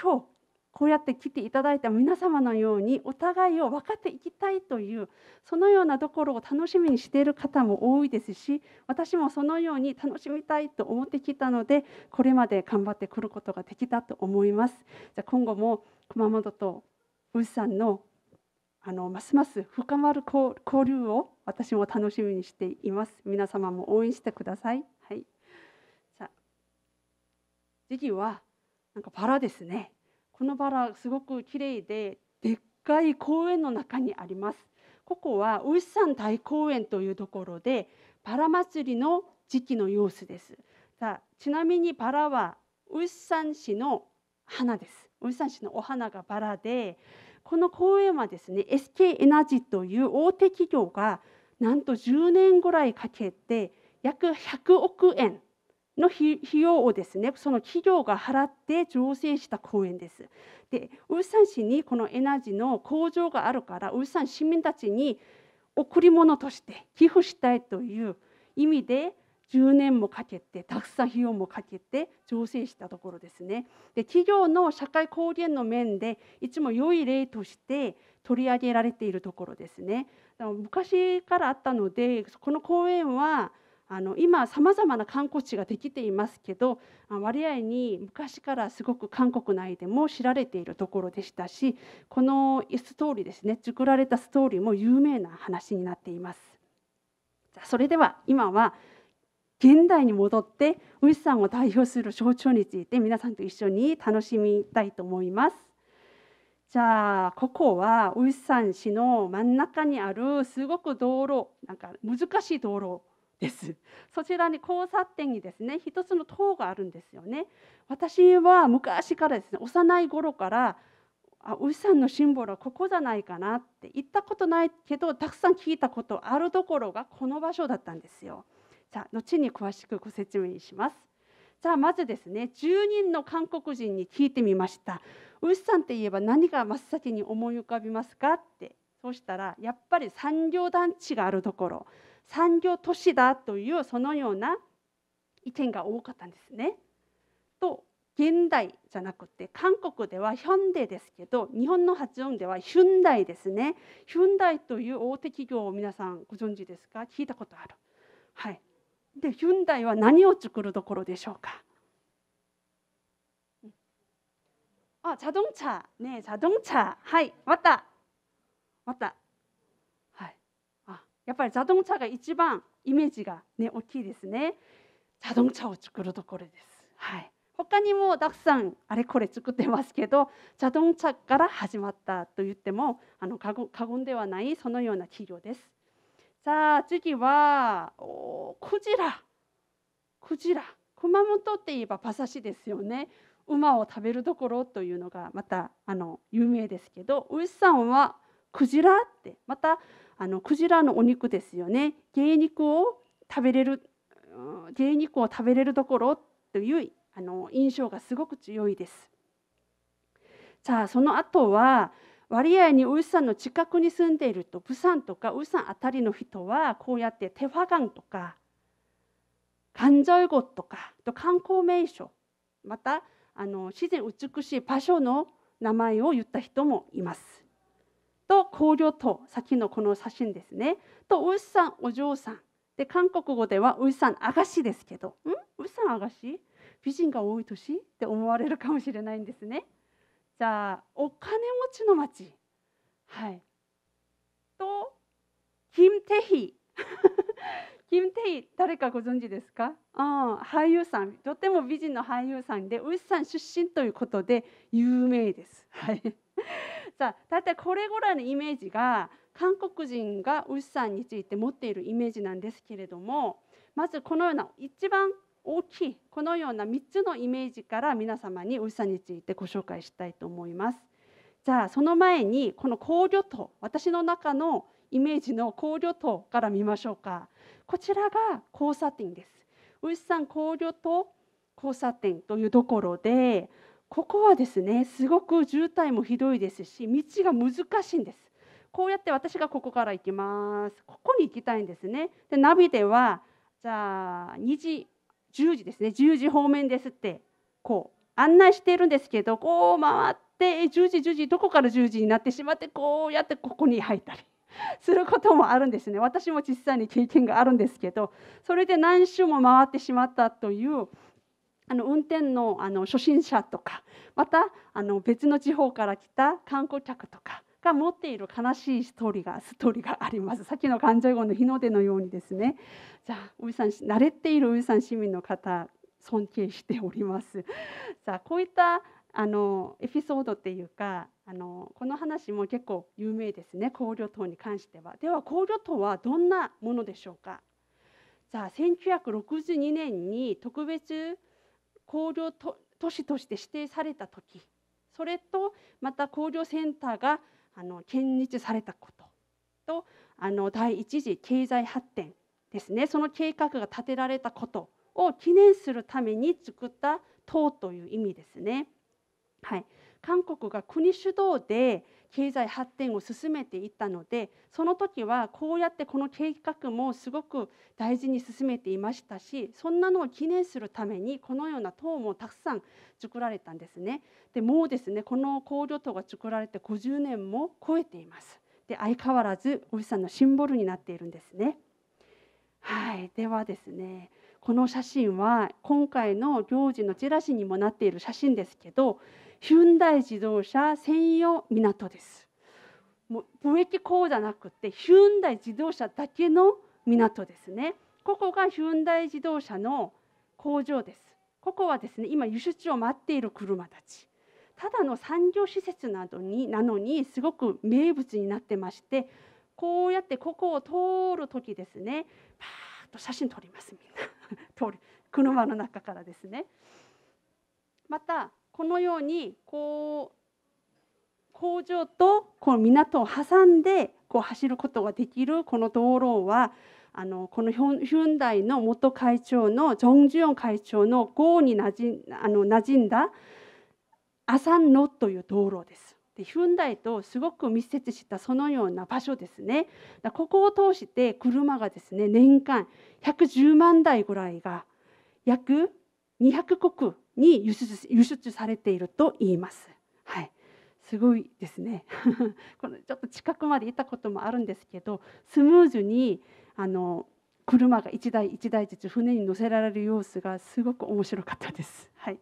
Speaker 4: 今日こうやって来ていただいた皆様のようにお互いを分かっていきたいというそのようなところを楽しみにしている方も多いですし私もそのように楽しみたいと思ってきたのでこれまで頑張ってくることができたと思います。じゃ今後も熊本と宇治さんのあのますます深まる交流を私も楽しみにしています皆様も応援してくださいはいじゃ次はなんかバラですねこのバラすごく綺麗ででっかい公園の中にありますここは牛イサ大公園というところでバラ祭りの時期の様子ですさあちなみにバラは牛イサン市の花です牛イサン市のお花がバラでこの公園はですね SK エナジーという大手企業がなんと10年ぐらいかけて約100億円の費用をですねその企業が払って造成した公園です。でウン市にこのエナジーの工場があるからウン市民たちに贈り物として寄付したいという意味で10年もかけてたくさん費用もかけて調整したところですねで企業の社会貢献の面でいつも良い例として取り上げられているところですね昔からあったのでこの公園はあの今さまざまな観光地ができていますけど割合に昔からすごく韓国内でも知られているところでしたしこのストーリーですね作られたストーリーも有名な話になっています。それでは今は現代に戻ってウイスさんを代表する象徴について皆さんと一緒に楽しみたいと思います。じゃあここはウイスさん市の真ん中にあるすごく道路なんか難しい道路です。そちらに交差点にですね一つの塔があるんですよね。私は昔からですね幼い頃からあウイさんのシンボルはここじゃないかなって言ったことないけどたくさん聞いたことあるところがこの場所だったんですよ。さあ後に詳しくご説明しますゃあまずですね10人の韓国人に聞いてみましたウシさんって言えば何が真っ先に思い浮かびますかってそうしたらやっぱり産業団地があるところ産業都市だというそのような意見が多かったんですね。と現代じゃなくて韓国ではヒョンデですけど日本の発音ではヒュンダイですねヒュンダイという大手企業を皆さんご存知ですか聞いたことある、はい、でヒュンダイは何を作るところでしょうかあ、자동차ね、자동차はい、わった、わった。はい。あ、やっぱり자동차が一番イメージがね大きいですね。자동차を作るところです。はい。他にもたくさんあれこれ作ってますけど자동차から始まったと言ってもあの過言ではないそのような企業です。さあ次はクジラクジラ熊本っていえば馬刺しですよね馬を食べるところというのがまたあの有名ですけど牛さんはクジラってまたあのクジラのお肉ですよね芸肉を食べれる芸肉を食べれるところというあの印象がすごく強いです。さあその後は割合にウじさんの近くに住んでいると釜山とかウイさんあたりの人はこうやって手ファガンとか関ジョとかと観光名所またあの自然美しい場所の名前を言った人もいます。と香料と先のこの写真ですね。とウじさんお嬢さんで韓国語ではウイさんあがしですけどんウさんあがし美人が多い年って思われるかもしれないんですね。じゃあお金持ちの町はいとキム・テヒ キム・テヒ誰かご存知ですか、うん、俳優さんとても美人の俳優さんでウイさん出身ということで有名です。はい、さあ大体これぐらいのイメージが韓国人がウイさんについて持っているイメージなんですけれどもまずこのような一番大きいこのような3つのイメージから皆様にお者さんについてご紹介したいと思います。じゃあその前にこの工業と私の中のイメージの工業とから見ましょうかこちらが交差点ですお医者さん工業と交差点というところでここはですねすごく渋滞もひどいですし道が難しいんですこうやって私がここから行きますここに行きたいんですねでナビではじゃあ2時10時ですね10時方面ですってこう案内しているんですけどこう回って10時10時どこから10時になってしまってこうやってここに入ったり することもあるんですね私も実際に経験があるんですけどそれで何周も回ってしまったというあの運転のあの初心者とかまたあの別の地方から来た観光客とかが持っている悲しいストーリーがストーリーがありますさっきの患者後の日の出のようにですねじゃあウさん慣れているおじさん市民の方尊敬しておりますさあこういったあのエピソードっていうかあのこの話も結構有名ですね香料糖に関してはでは香料糖はどんなものでしょうかじゃあ1962年に特別香料都市として指定された時それとまた工業センターがあの検日されたこととあの第一次経済発展ですねその計画が立てられたことを記念するために作った党という意味ですね。はい、韓国が国主導で経済発展を進めていったのでその時はこうやってこの計画もすごく大事に進めていましたしそんなのを記念するためにこのような塔もたくさん作られたんですね。でもうですねこの工業塔が作られて50年も超えています。で相変わらずおじさんのシンボルになっているんですね。はいではですねこの写真は今回の行事のチラシにもなっている写真ですけどヒュンダイ自動車専用港です。もう貿易港じゃなくてヒュンダイ自動車だけの港ですね。ここがヒュンダイ自動車の工場です。ここはですね今輸出を待っている車たち。ただの産業施設などになのにすごく名物になってましてこうやってここを通る時ですねパーッと写真撮りますみんな 通る車の中からですねまたこのようにこう工場とこの港を挟んでこう走ることができるこの道路はあのこのヒュンダイの元会長のジョン・ジュヨン会長の号になじあの馴染んだアサンノという道路です。でヒュンダイとすごく密接したそのような場所ですね。だここを通して車がですね年間110万台ぐらいが約200国に輸出輸出されていると言います。はい、すごいですね このちょっと近くまでいたこともあるんですけどスムーズにあの車が1台1台ずつ船に乗せられる様子がすごく面白かったです。はい、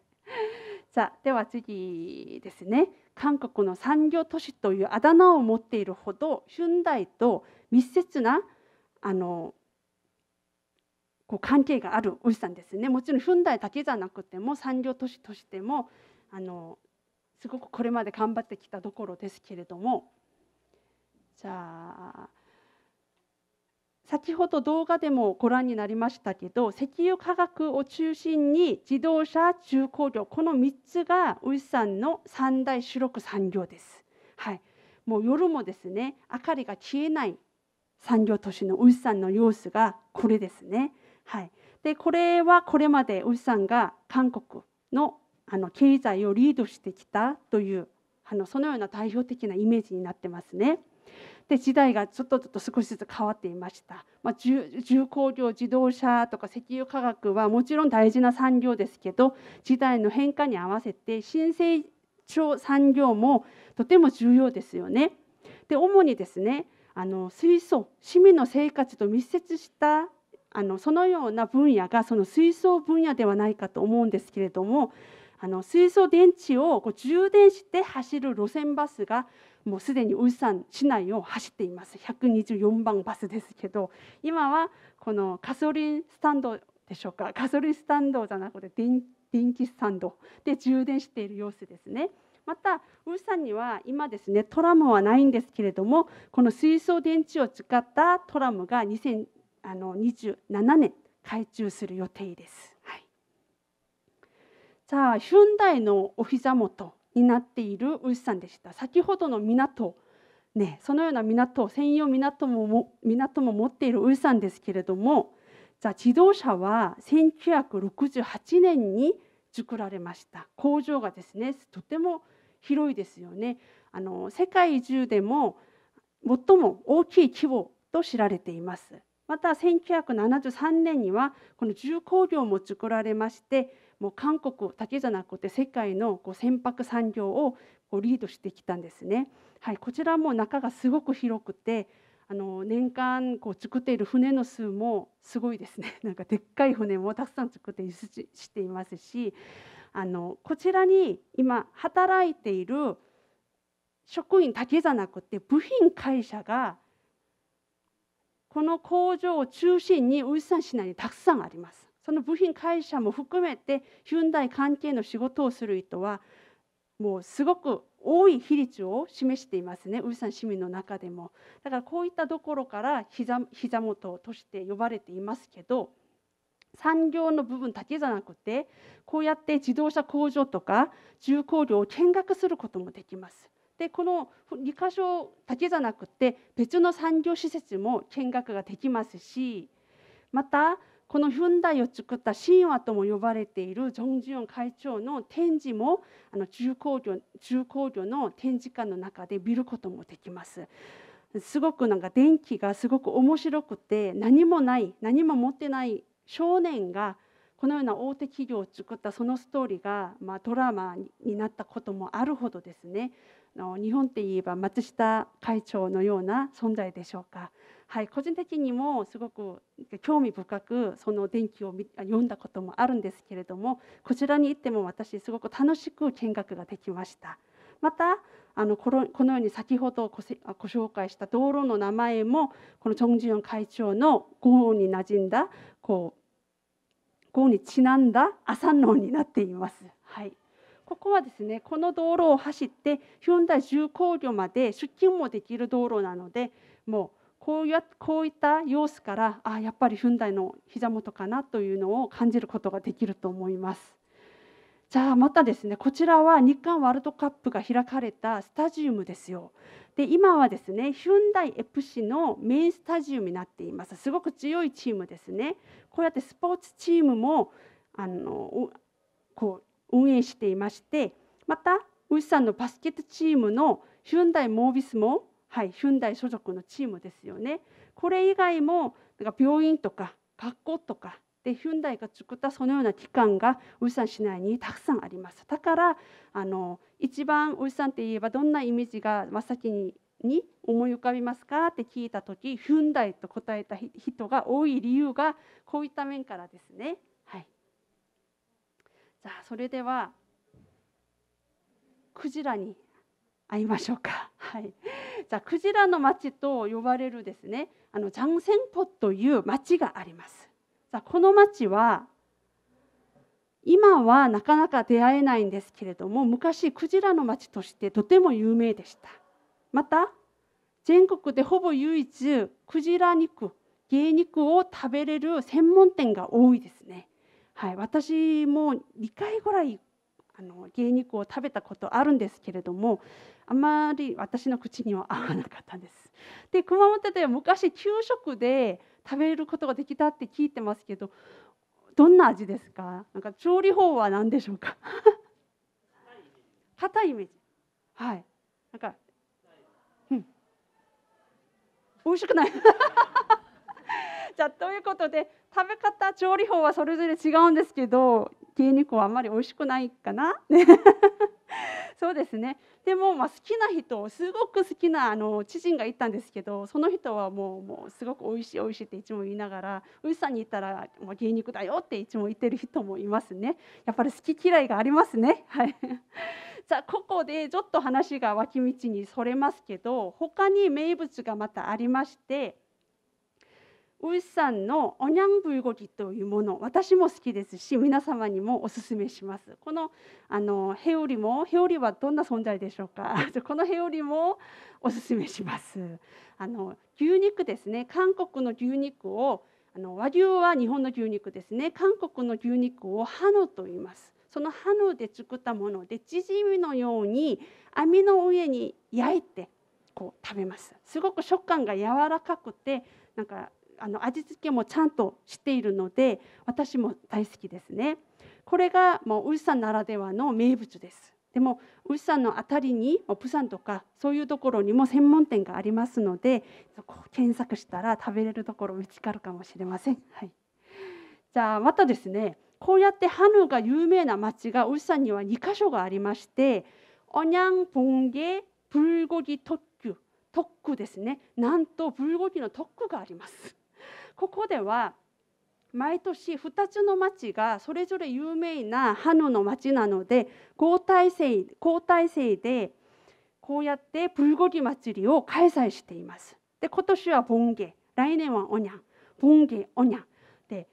Speaker 4: さあでは次ですね韓国の産業都市というあだ名を持っているほどヒュンダイと密接なあのこう関係がある牛さんですねもちろんふンダイだけじゃなくても産業都市としてもあのすごくこれまで頑張ってきたところですけれどもじゃあ先ほど動画でもご覧になりましたけど石油化学を中心に自動車重工業この3つがウさんの三大主力産業です。はい、もう夜もですね明かりが消えない産業都市のウイさんの様子がこれですね。はい、でこれはこれまでウジさんが韓国のあの経済をリードしてきたというあのそのような代表的なイメージになってますね。で時代がちょっとずっと少しずつ変わっていました、まあ、重工業自動車とか石油化学はもちろん大事な産業ですけど時代の変化に合わせて新成長産業もとても重要ですよね。で主にですねあの水素市民の生活と密接したあのそのような分野がその水素分野ではないかと思うんですけれどもあの水素電池をこう充電して走る路線バスがもうすでにウイサン市内を走っています124番バスですけど今はこのガソリンスタンドでしょうかガソリンスタンドじゃなくて電電気スタンドで充電している様子ですね。またウサンには今ですねトラムはないんですけれどもこの水素電池を使ったトラムが2 0あの27年開通する予定です。はい、じゃあヒュンダイのお膝元になっているウさんでした。先ほどの港ね、そのような港専用港もも港も持っているウさんですけれどもじゃあ自動車は1968年に作られました工場がですねとても広いですよねあの世界中でも最も大きい規模と知られていますまた1973年にはこの重工業も作られましてもう韓国だけじゃなくて世界のこう船舶産業をこうリードしてきたんですね。はい、こちらも中がすごく広くてあの年間こう作っている船の数もすごいですね なんかでっかい船もたくさん作って輸出していますしあのこちらに今働いている職員だけじゃなくて部品会社がこの工場を中心にウイ市内にたくさんありますその部品会社も含めてヒュンダイ関係の仕事をする人はもうすごく多い比率を示していますねウイサン市民の中でもだからこういったところから膝膝元として呼ばれていますけど産業の部分だけじゃなくてこうやって自動車工場とか重工業を見学することもできますでこの2か所だけじゃなくて別の産業施設も見学ができますしまたこのヒンダイを作った神話とも呼ばれているジョン・ジヨン会長の展示もあの重工業重工業の展示館の中で見ることもできます。すごくなんか電気がすごく面白くて何もない何も持ってない少年がこのような大手企業を作ったそのストーリーが、まあ、ドラマになったこともあるほどですねの日本って言えば松下会長のような存在でしょうか。はい、個人的にもすごく興味深くその電気を読んだこともあるんですけれどもこちらに行っても私すごく楽しく見学ができました。またあのこのこのように先ほどごご紹介した道路の名前もこのチョン・ジヨン会長の豪雨に馴染んだこう豪雨にちなんだ朝のになっています。はいここはですねこの道路を走ってヒ踏んだ重工業まで出勤もできる道路なのでもうこうやこういった様子からあやっぱりフンダイの膝元かなというのを感じることができると思います。じゃあまたですねこちらは日韓ワールドカップが開かれたスタジウムですよ。で今はですねヒュンダイ FC のメインスタジウムになっていますすごく強いチームですねこうやってスポーツチームもあのこう運営していましてまたウシさんのバスケットチームのヒュンダイモービスも、はい、ヒュンダイ所属のチームですよねこれ以外もなんか病院とか学校とかでヒュンダイが作ったそのような機関がウシさん市内にたくさんありますだからあの一番ウイさんって言えばどんなイメージが真っ先にに思い浮かびますかって聞いた時ヒュンダイと答えた人が多い理由がこういった面からですね。ゃあそれではクジラに会いましょうか。はい、じゃあクジラの町と呼ばれるですねあのジャンセンポという町があります。じゃあこの町は今はなかなか出会えないんですけれども昔クジラの町としてとても有名でしたまた全国でほぼ唯一クジラ肉芸肉を食べれる専門店が多いですねはい、私も2回ぐらいあの牛肉を食べたことあるんですけれどもあまり私の口には合わなかったんです。で熊本では昔給食で食べることができたって聞いてますけどどんな味ですかなんか調理法は何でしょうか 硬いイメージはいなんか、うん、美味しくない じゃあということで食べ方調理法はそれぞれ違うんですけど牛肉はあまり美味しくないかな、そうですねでもまあ好きな人すごく好きなあの知人がいたんですけどその人はもうもうすごく美味しい美味しいっていつも言いながら牛さんに行ったらまあ、牛肉だよっていつも言ってる人もいますねやっぱり好き嫌いがありますねはい。じゃあここでちょっと話が脇道にそれますけど他に名物がまたありましてさんのおにゃんぶいごきというもの私も好きですし皆様にもおすすめしますこのあのヘオリもヘオリはどんな存在でしょうか このヘオリもおすすめしますあの牛肉ですね韓国の牛肉をあの和牛は日本の牛肉ですね韓国の牛肉をハヌと言いますそのハヌで作ったものでチヂミのように網の上に焼いてこう食べますすごく食感が柔らかくてなんかあの味付けもちゃんとしているので私も大好きですねこれがもうウルサならではの名物ですでも牛さんの辺りにプサンとかそういうところにも専門店がありますのでそこ検索したら食べれるところ見つかるかもしれません、はい、じゃあまたですねこうやってハヌが有名な町が牛さんには2か所がありましてオニャンボンゲブルゴギ特急特区ですねなんとブルゴギの特区がありますここでは毎年2つの町がそれぞれ有名なハノの町なので交代制交代制でこうやってブルゴリ祭りを開催しています。で今年はボンゲ、来年はオニャン、ボンゲ、オニャン。で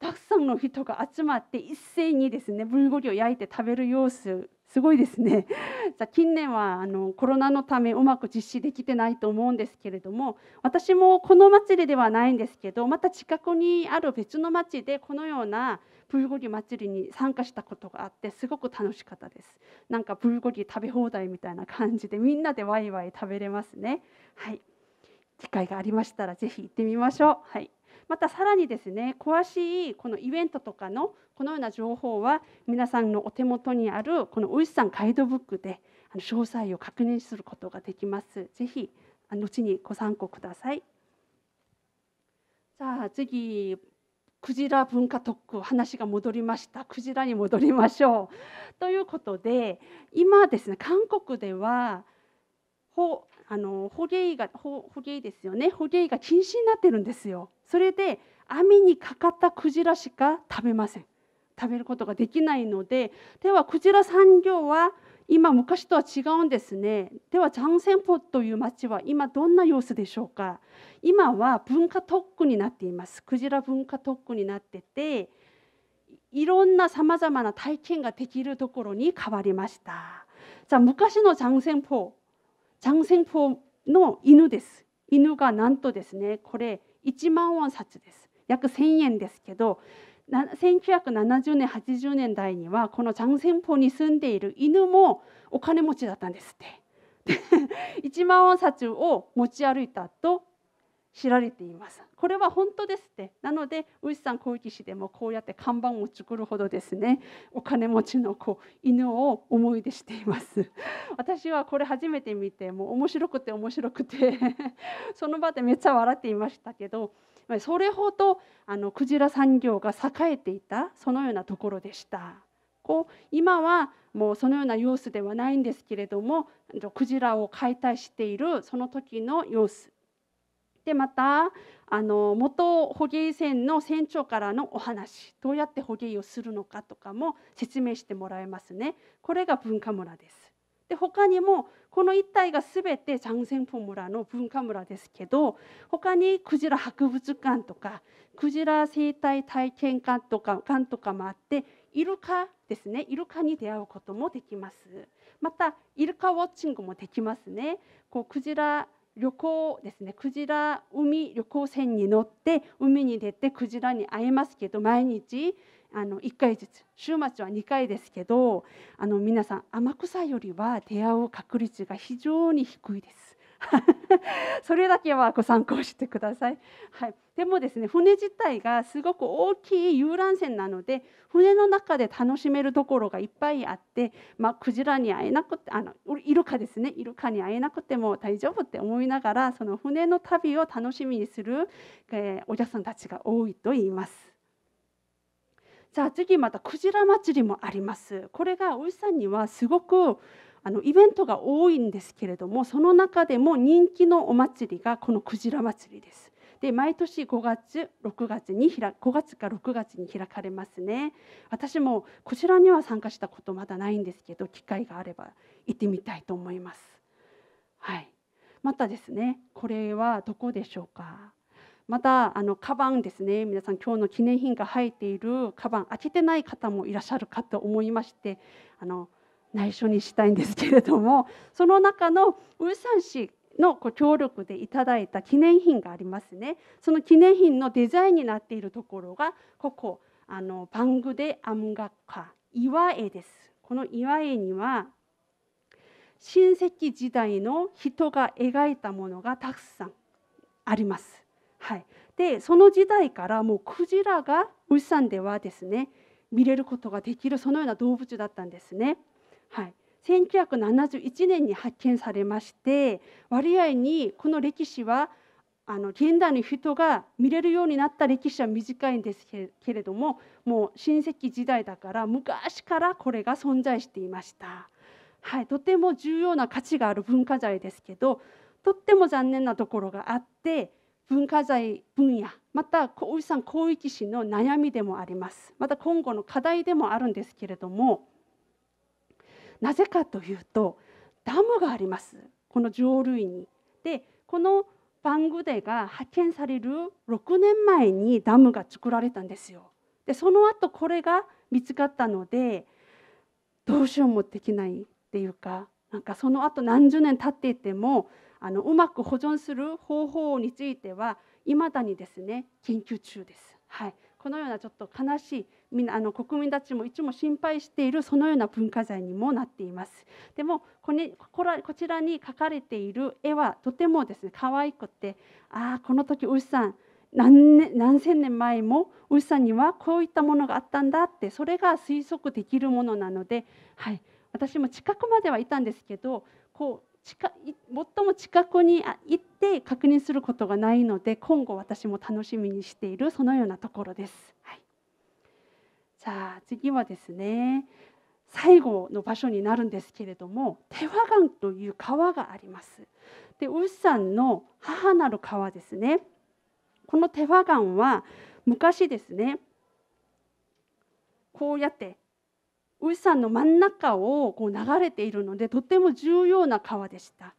Speaker 4: たくさんの人が集まって一斉にですねブルゴリを焼いて食べる様子すごいですね。じゃ近年はあのコロナのためうまく実施できてないと思うんですけれども私もこの祭りではないんですけどまた近くにある別の町でこのようなプーゴリ祭りに参加したことがあってすごく楽しかったです。なんかプーゴリ食べ放題みたいな感じでみんなでワイワイ食べれますね。はい、機会がありましたらぜひ行ってみましょう。はいまたさらにですね詳しいこのイベントとかのこのような情報は皆さんのお手元にあるこのウイスさんガイドブックで詳細を確認することができます。ぜひ後にご参考ください。さあ次クジラ文化特区話が戻りましたクジラに戻りましょう。ということで今ですね韓国では捕あの捕鯨が捕鯨ですよね捕鯨が禁止になってるんですよ。それで網にかかったクジラしか食べません。食べることができないのでではクジラ産業は今昔とは違うんですねではジャンセンポという町は今どんな様子でしょうか今は文化特区になっていますクジラ文化特区になってていろんなさまざまな体験ができるところに変わりましたじゃあ昔のジャンセンポジャンセンポの犬です犬がなんとですねこれ1万ウォン札です約1000円ですけど1970年80年代にはこの残ンポに住んでいる犬もお金持ちだったんですって 一万円札を持ち歩いたと知られていますこれは本当ですってなので牛さん小池市でもこうやって看板を作るほどですねお金持ちの子犬を思い出しています 私はこれ初めて見てもう面白くて面白くて その場でめっちゃ笑っていましたけどそれほどあのクジラ産業が栄えていたそのようなところでした。こう今はもうそのような様子ではないんですけれどもクジラを解体しているその時の様子でまたあの元捕鯨船の船長からのお話どうやって捕鯨をするのかとかも説明してもらえますねこれが文化村ですで他にもこの一帯が全て三千歩村の文化村ですけど他にクジラ博物館とかクジラ生態体験館とか館とかもあってイルカですねイルカに出会うこともできますまたイルカウォッチングもできますねこうクジラ旅行ですねクジラ海旅行船に乗って海に出てクジラに会えますけど毎日あの1回ずつ週末は2回ですけどあの皆さん天草よりは出会う確率が非常に低いです。それだけはご参考してください。はい、でもですね船自体がすごく大きい遊覧船なので船の中で楽しめるところがいっぱいあって、まあ、クジラに会えなくてあのイルカですねイルカに会えなくても大丈夫って思いながらその船の旅を楽しみにする、えー、お客さんたちが多いと言います。さあ次またクジラ祭りもありますこれがおじさんにはすごくあのイベントが多いんですけれどもその中でも人気のお祭りがこのクジラ祭りですで毎年5月6月に開5月か6月に開かれますね私もこちらには参加したことまだないんですけど機会があれば行ってみたいと思いますはいまたですねこれはどこでしょうかまたあのカバンですね皆さん今日の記念品が入っているカバン開けてない方もいらっしゃるかと思いましてあの内緒にしたいんですけれどもその中のウルサン市のご協力でいただいた記念品がありますねその記念品のデザインになっているところがここあのバングデアムガッカ岩絵ですこの岩絵には親戚時代の人が描いたものがたくさんありますはい、でその時代からもうクジラがウシさんではですね見れることができるそのような動物だったんですね。はい、1971年に発見されまして割合にこの歴史はあの現代の人が見れるようになった歴史は短いんですけれどももう親戚時代だから昔からこれが存在していました、はい、とても重要な価値がある文化財ですけどとっても残念なところがあって文化財分野また小井さん広域市の悩みでもありますまた今後の課題でもあるんですけれどもなぜかというとダムがありますこの浄瑠璃に。でこのバングデが派遣される6年前にダムが作られたんですよ。でその後これが見つかったのでどうしようもできないっていうかなんかその後何十年経っていてもあのうまく保存する方法については未だにですね研究中です。はい、このようなちょっと悲しいみんなあの国民たちもいつも心配しているそのような文化財にもなっていますでもこれこらこちらに描かれている絵はとてもですね可愛くてああこの時牛さん何年何千年前も牛さんにはこういったものがあったんだってそれが推測できるものなので、はい、私も近くまではいたんですけどこう近最も近くに行って確認することがないので今後私も楽しみにしているそのようなところです。はい、じゃあ次はですね最後の場所になるんですけれども手和岩という川があります。でウシさんの母なる川ですね。この手和岩は昔ですねこうやってウイさんの真ん中をこう流れているのでとても重要な川でした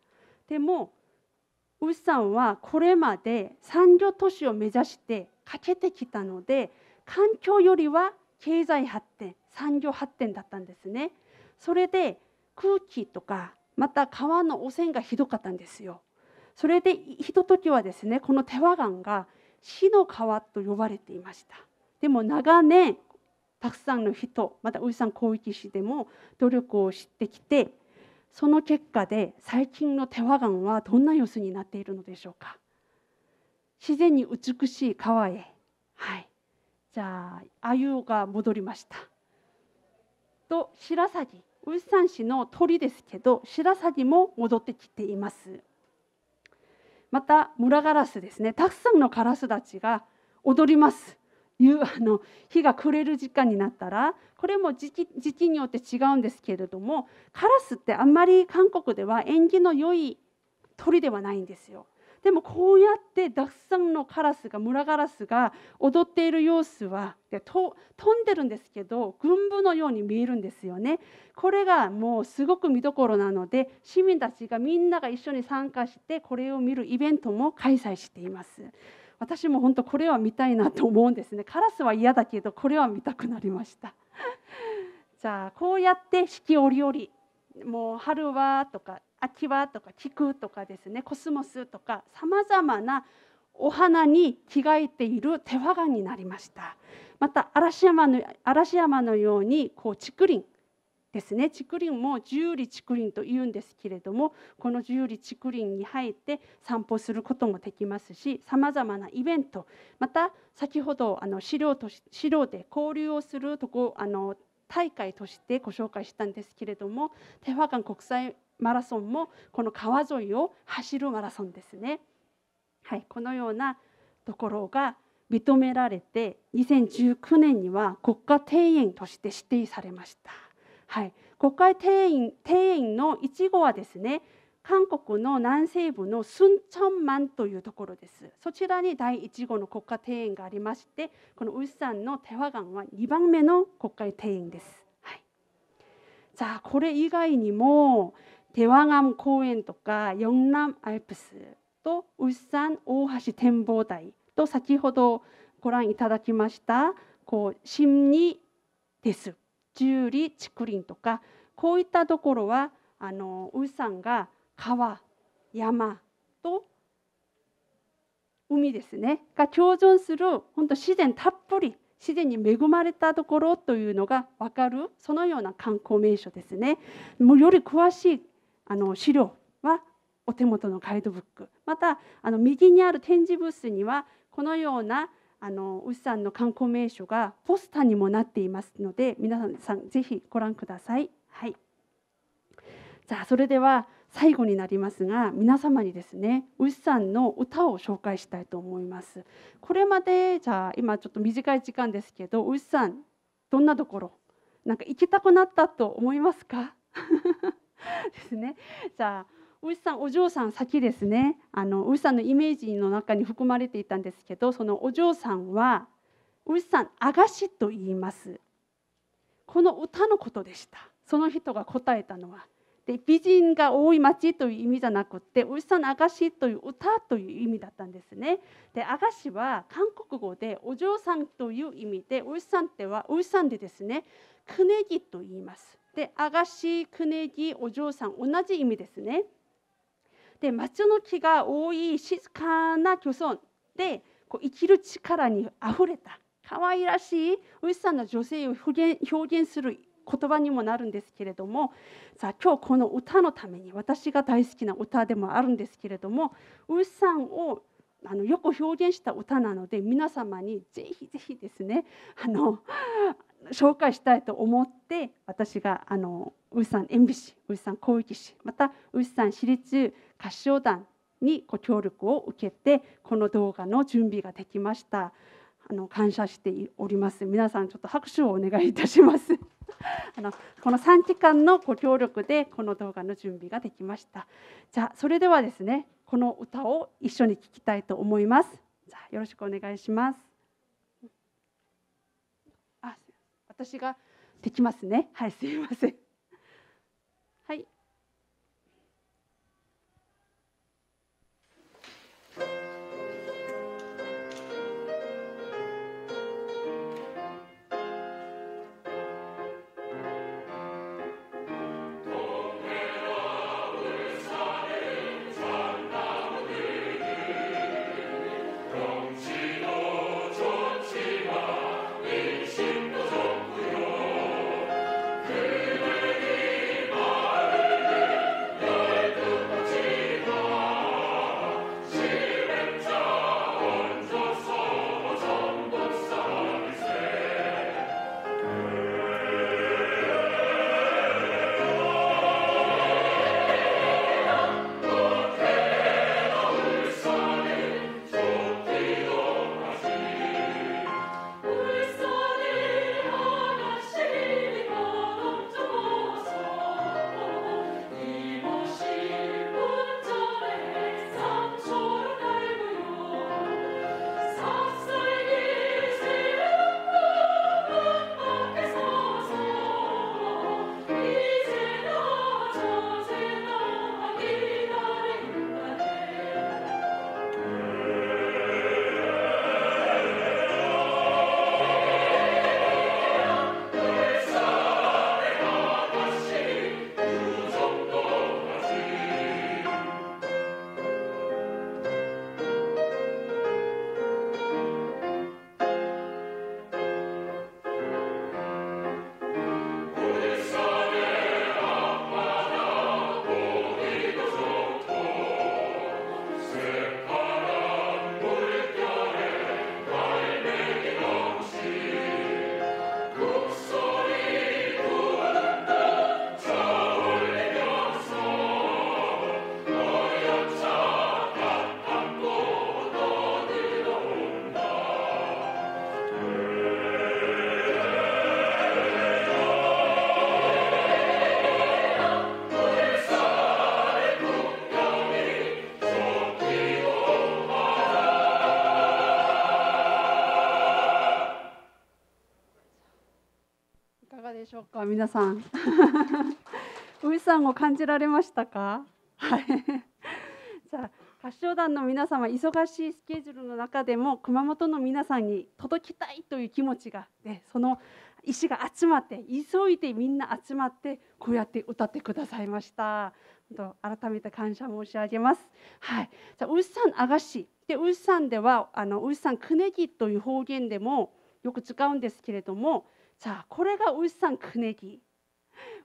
Speaker 4: でもウイさんはこれまで産業都市を目指してかけてきたので環境よりは経済発展産業発展だったんですねそれで空気とかまた川の汚染がひどかったんですよそれでひとときはですねこの手和岩が死の川と呼ばれていましたでも長年たくさんの人またウイさん広域市でも努力をしてきてその結果で最近の手話がんはどんな様子になっているのでしょうか自然に美しい川へはいじゃあアユが戻りましたと白鷺ウさん市の鳥ですけど白鷺も戻ってきていますまた村ガラスですねたくさんのカラスたちが踊りますいう あの日が暮れる時間になったらこれも時期時期によって違うんですけれどもカラスってあんまり韓国では縁起の良い鳥ではないんですよ。でもこうやってたくさんのカラスが村ガラスが踊っている様子はでと飛んでるんですけど群舞のように見えるんですよね。これがもうすごく見どころなので市民たちがみんなが一緒に参加してこれを見るイベントも開催しています。私も本当これは見たいなと思うんですねカラスは嫌だけどこれは見たくなりました じゃあこうやって四季折々もう春はとか秋はとか菊とかですねコスモスとかさまざまなお花に着替えている手羽がになりましたまた嵐山の嵐山のようにこう竹林ですね竹林も十里竹林というんですけれどもこの十里竹林に入って散歩することもできますしさまざまなイベントまた先ほどあの資料と資料で交流をするとこあの大会としてご紹介したんですけれどもテファガン国際マラソンもこの川沿いを走るマラソンですね。はい、このようなところが認められて2019年には国家庭園として指定されました。はい、国会庭園庭園の1号はですね韓国の南西部のスンチョンマンというところです。そちらに第1号の国家庭園がありまして、このウさんのテ和館は2番目の国会庭園です。はい、じゃあこれ以外にもテ和館公園とかナムアルプスとウン大橋展望台と先ほどご覧いただきましたこう新にです。ジュリ竹林とかこういったところはあのウさんが川山と海ですねが共存する本当自然たっぷり自然に恵まれたところというのが分かるそのような観光名所ですね。もうより詳しいあの資料はお手元のガイドブックまたあの右にある展示ブースにはこのようなあのウさんの観光名所がポスターにもなっていますので皆さんぜひご覧ください。はい、じゃあそれでは最後になりますが皆様にですねウさんの歌を紹介したいと思います。これまでじゃあ今ちょっと短い時間ですけど牛さんどんなところなんか行きたくなったと思いますか ですね。じゃあウさんお嬢さん先ですねあのウさんのイメージの中に含まれていたんですけどそのお嬢さんはウシさんあがしと言いますこの歌のことでしたその人が答えたのはで美人が多い町という意味じゃなくてウシさんあがしという歌という意味だったんですねであがしは韓国語でお嬢さんという意味でウシさんってはウさんでですねくねぎと言いますであがしくねぎお嬢さん同じ意味ですねで町の木が多い静かな漁村でこう生きる力にあふれた可愛らしいおじさんの女性を表現する言葉にもなるんですけれどもさあ今日この歌のために私が大好きな歌でもあるんですけれどもウシさんをあのよく表現した歌なので皆様にぜひぜひですねあの紹介したいと思って私があのウシさん演ビ師ウシさん広域師またウシさん私立合唱団にご協力を受けてこの動画の準備ができましたあの感謝しております皆さんちょっと拍手をお願いいたします あのこの3期間のご協力でこの動画の準備ができましたじゃあそれではですねこの歌を一緒に聴きたいと思いますじゃあよろしくお願いしますあ私ができますねはいすみませんはい Thank you. 皆さん海 さんを感じられましたかはい じゃあ合唱団の皆様忙しいスケジュールの中でも熊本の皆さんに届きたいという気持ちがでその石が集まって急いでみんな集まってこうやって歌ってくださいましたと改めて感謝申し上げます。はい、じゃあ牛さんあがしで牛さんではあの牛さんくねぎという方言でもよく使うんですけれども자고래가울산그네기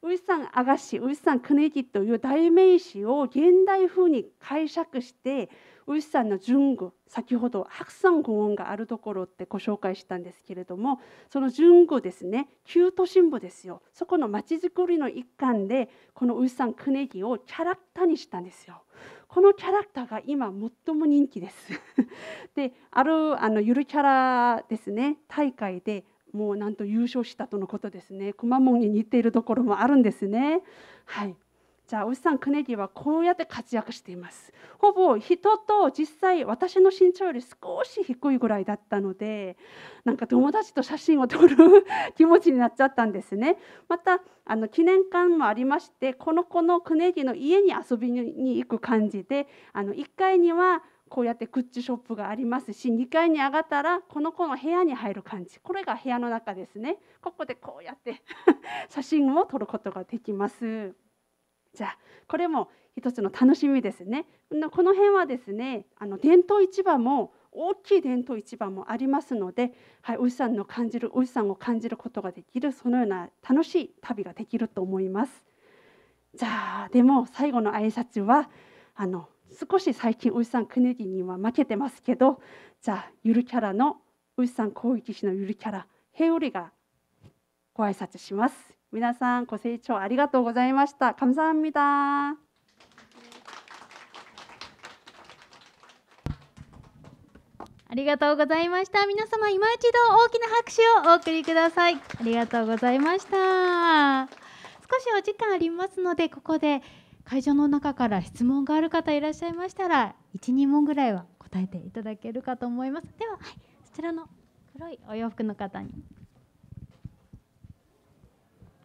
Speaker 4: 울산아가씨울산그네기いう代名詞を現代風に解釈して울산の純語、先ほど白山公園があるところってご紹介したんですけれども、その純語ですね、旧都心部ですよ。そこの町づくりの一環で、この울산くねぎをキャラクターにしたんですよ。このキャラクターが今最も人気です。で、あるあのゆるキャラですね、大会でもうなんと優勝したとのことですねくまモンに似ているところもあるんですねはいじゃあおじさんクネギはこうやって活躍していますほぼ人と実際私の身長より少し低いぐらいだったのでなんか友達と写真を撮る気持ちになっちゃったんですねまたあの記念館もありましてこの子のクネギの家に遊びに行く感じであの1階にはこうやってクッズショップがありますし2階に上がったらこの子の部屋に入る感じこれが部屋の中ですねここでこうやって 写真を撮ることができますじゃあこれも一つの楽しみですねこの辺はですねあの伝統市場も大きい伝統市場もありますので、はい、おじさんの感じるおじさんを感じることができるそのような楽しい旅ができると思いますじゃあでも最後の挨拶はあの少し最近ウイさん国人には負けてますけどじゃあゆるキャラのウイさん広域市のゆるキャラヘオリがご挨拶します皆さんご清聴ありがとうございました감사합니다
Speaker 1: ありがとうございました皆様今一度大きな拍手をお送りくださいありがとうございました少しお時間ありますのでここで会場の中から質問がある方いらっしゃいましたら12問ぐらいは答えていただけるかと思いますでは、はい、そちらの黒いお洋服の方に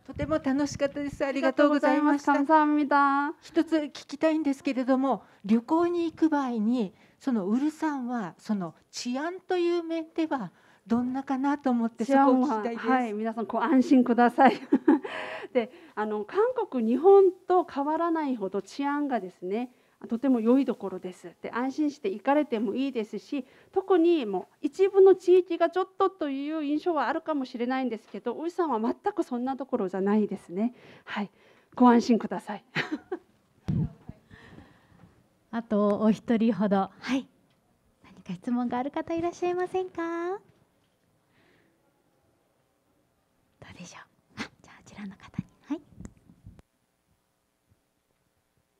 Speaker 1: とても楽しかったですありがとうございました一つ聞きたいんですけれども旅行に行く場合にそのウルさんはその治
Speaker 4: 安という面ではどんなかなと思ってそこを聞きたいです、はい、皆さんご安心くださいしてあの韓国日本と変わらないほど治安がですねとても良いところですで安心して行かれてもいいですし特にもう一部の地域がちょっとという印象はあるかもしれないんですけどおじさんは全くそんなところじゃないですねはいご安心ください あとお一人ほどはい何か質問がある
Speaker 1: 方いらっしゃいませんかどうでしょうあじゃああちらの方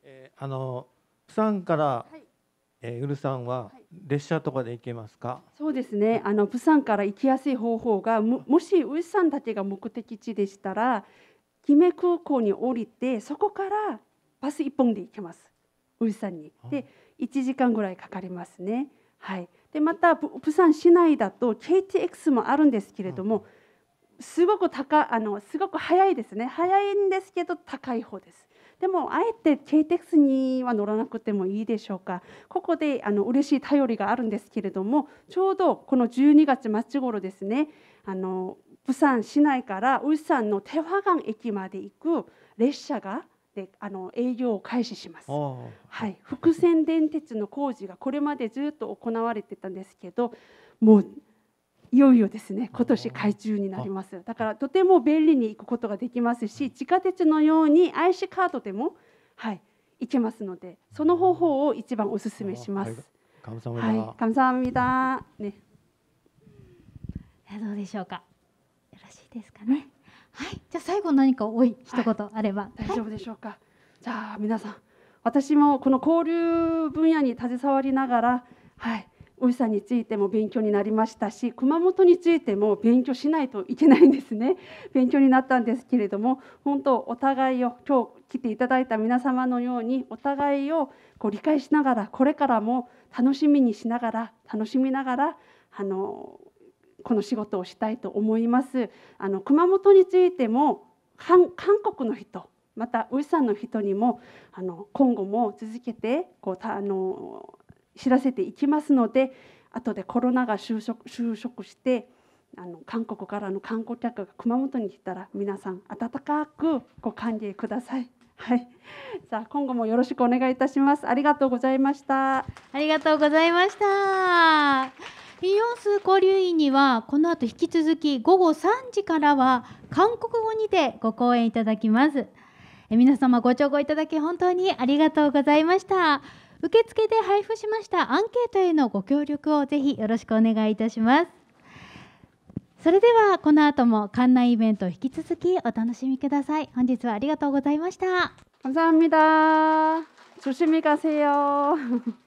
Speaker 1: え
Speaker 3: ー、あの釜山から、はい、えー、ウルさんは列車とかで行けますか、
Speaker 4: はい、そうですねあの釜山から行きやすい方法がもしウルさんだけが目的地でしたら姫空港に降りてそこからバス1本で行けますウルさんに。で1時間ぐらいかかりますね。はい、でまた釜山市内だと KTX もあるんですけれども、うん、すごく高あのすごく早いですね早いんですけど高い方です。でもあえて KTEX には乗らなくてもいいでしょうかここであの嬉しい頼りがあるんですけれどもちょうどこの12月末頃ですねあの釜山市内から울산の手羽강駅まで行く列車がであの営業を開始します、はい、福線電鉄の工事がこれまでずっと行われてたんですけどもういよいよですね今年開中になりますだからとても便利に行くことができますし地下鉄のように IC カードでもはい行けますのでその方法を一番お勧めします。はい、감사み니 다。 ね。どうでしょうか。よろしいですかね。ねはい、じゃあ最後何か多い一言あれば、はい、大丈夫でしょうか。はい、じゃあ皆さん、私もこの交流分野に携わりながら、はい。お医者についても勉強になりましたし熊本についても勉強しないといけないんですね 勉強になったんですけれども本当お互いを今日来ていただいた皆様のようにお互いをこう理解しながらこれからも楽しみにしながら楽しみながらあのこの仕事をしたいと思います。あの熊本についても韓韓国の人またウイさんの人にもあの今後も続けてこうたあの知らせていきますので後でコロナが就職就職してあの韓国からの観光客が熊本に来たら皆さん温かくご歓迎ください。はい、じゃあ今後もよろしくお願いいたします。ありがとうございました。ありがとうございました。
Speaker 1: イオンス交流員にはこの後引き続き午後3時からは韓国語にてご講演いただきます。え皆様ご聴講いただき本当にありがとうございました。受付で配布しましたアンケートへのご協力をぜひよろしくお願いいたしますそれではこの後も館内イベント引き続きお楽しみください本日はありがとうございました감사합니다
Speaker 4: 조심히가세요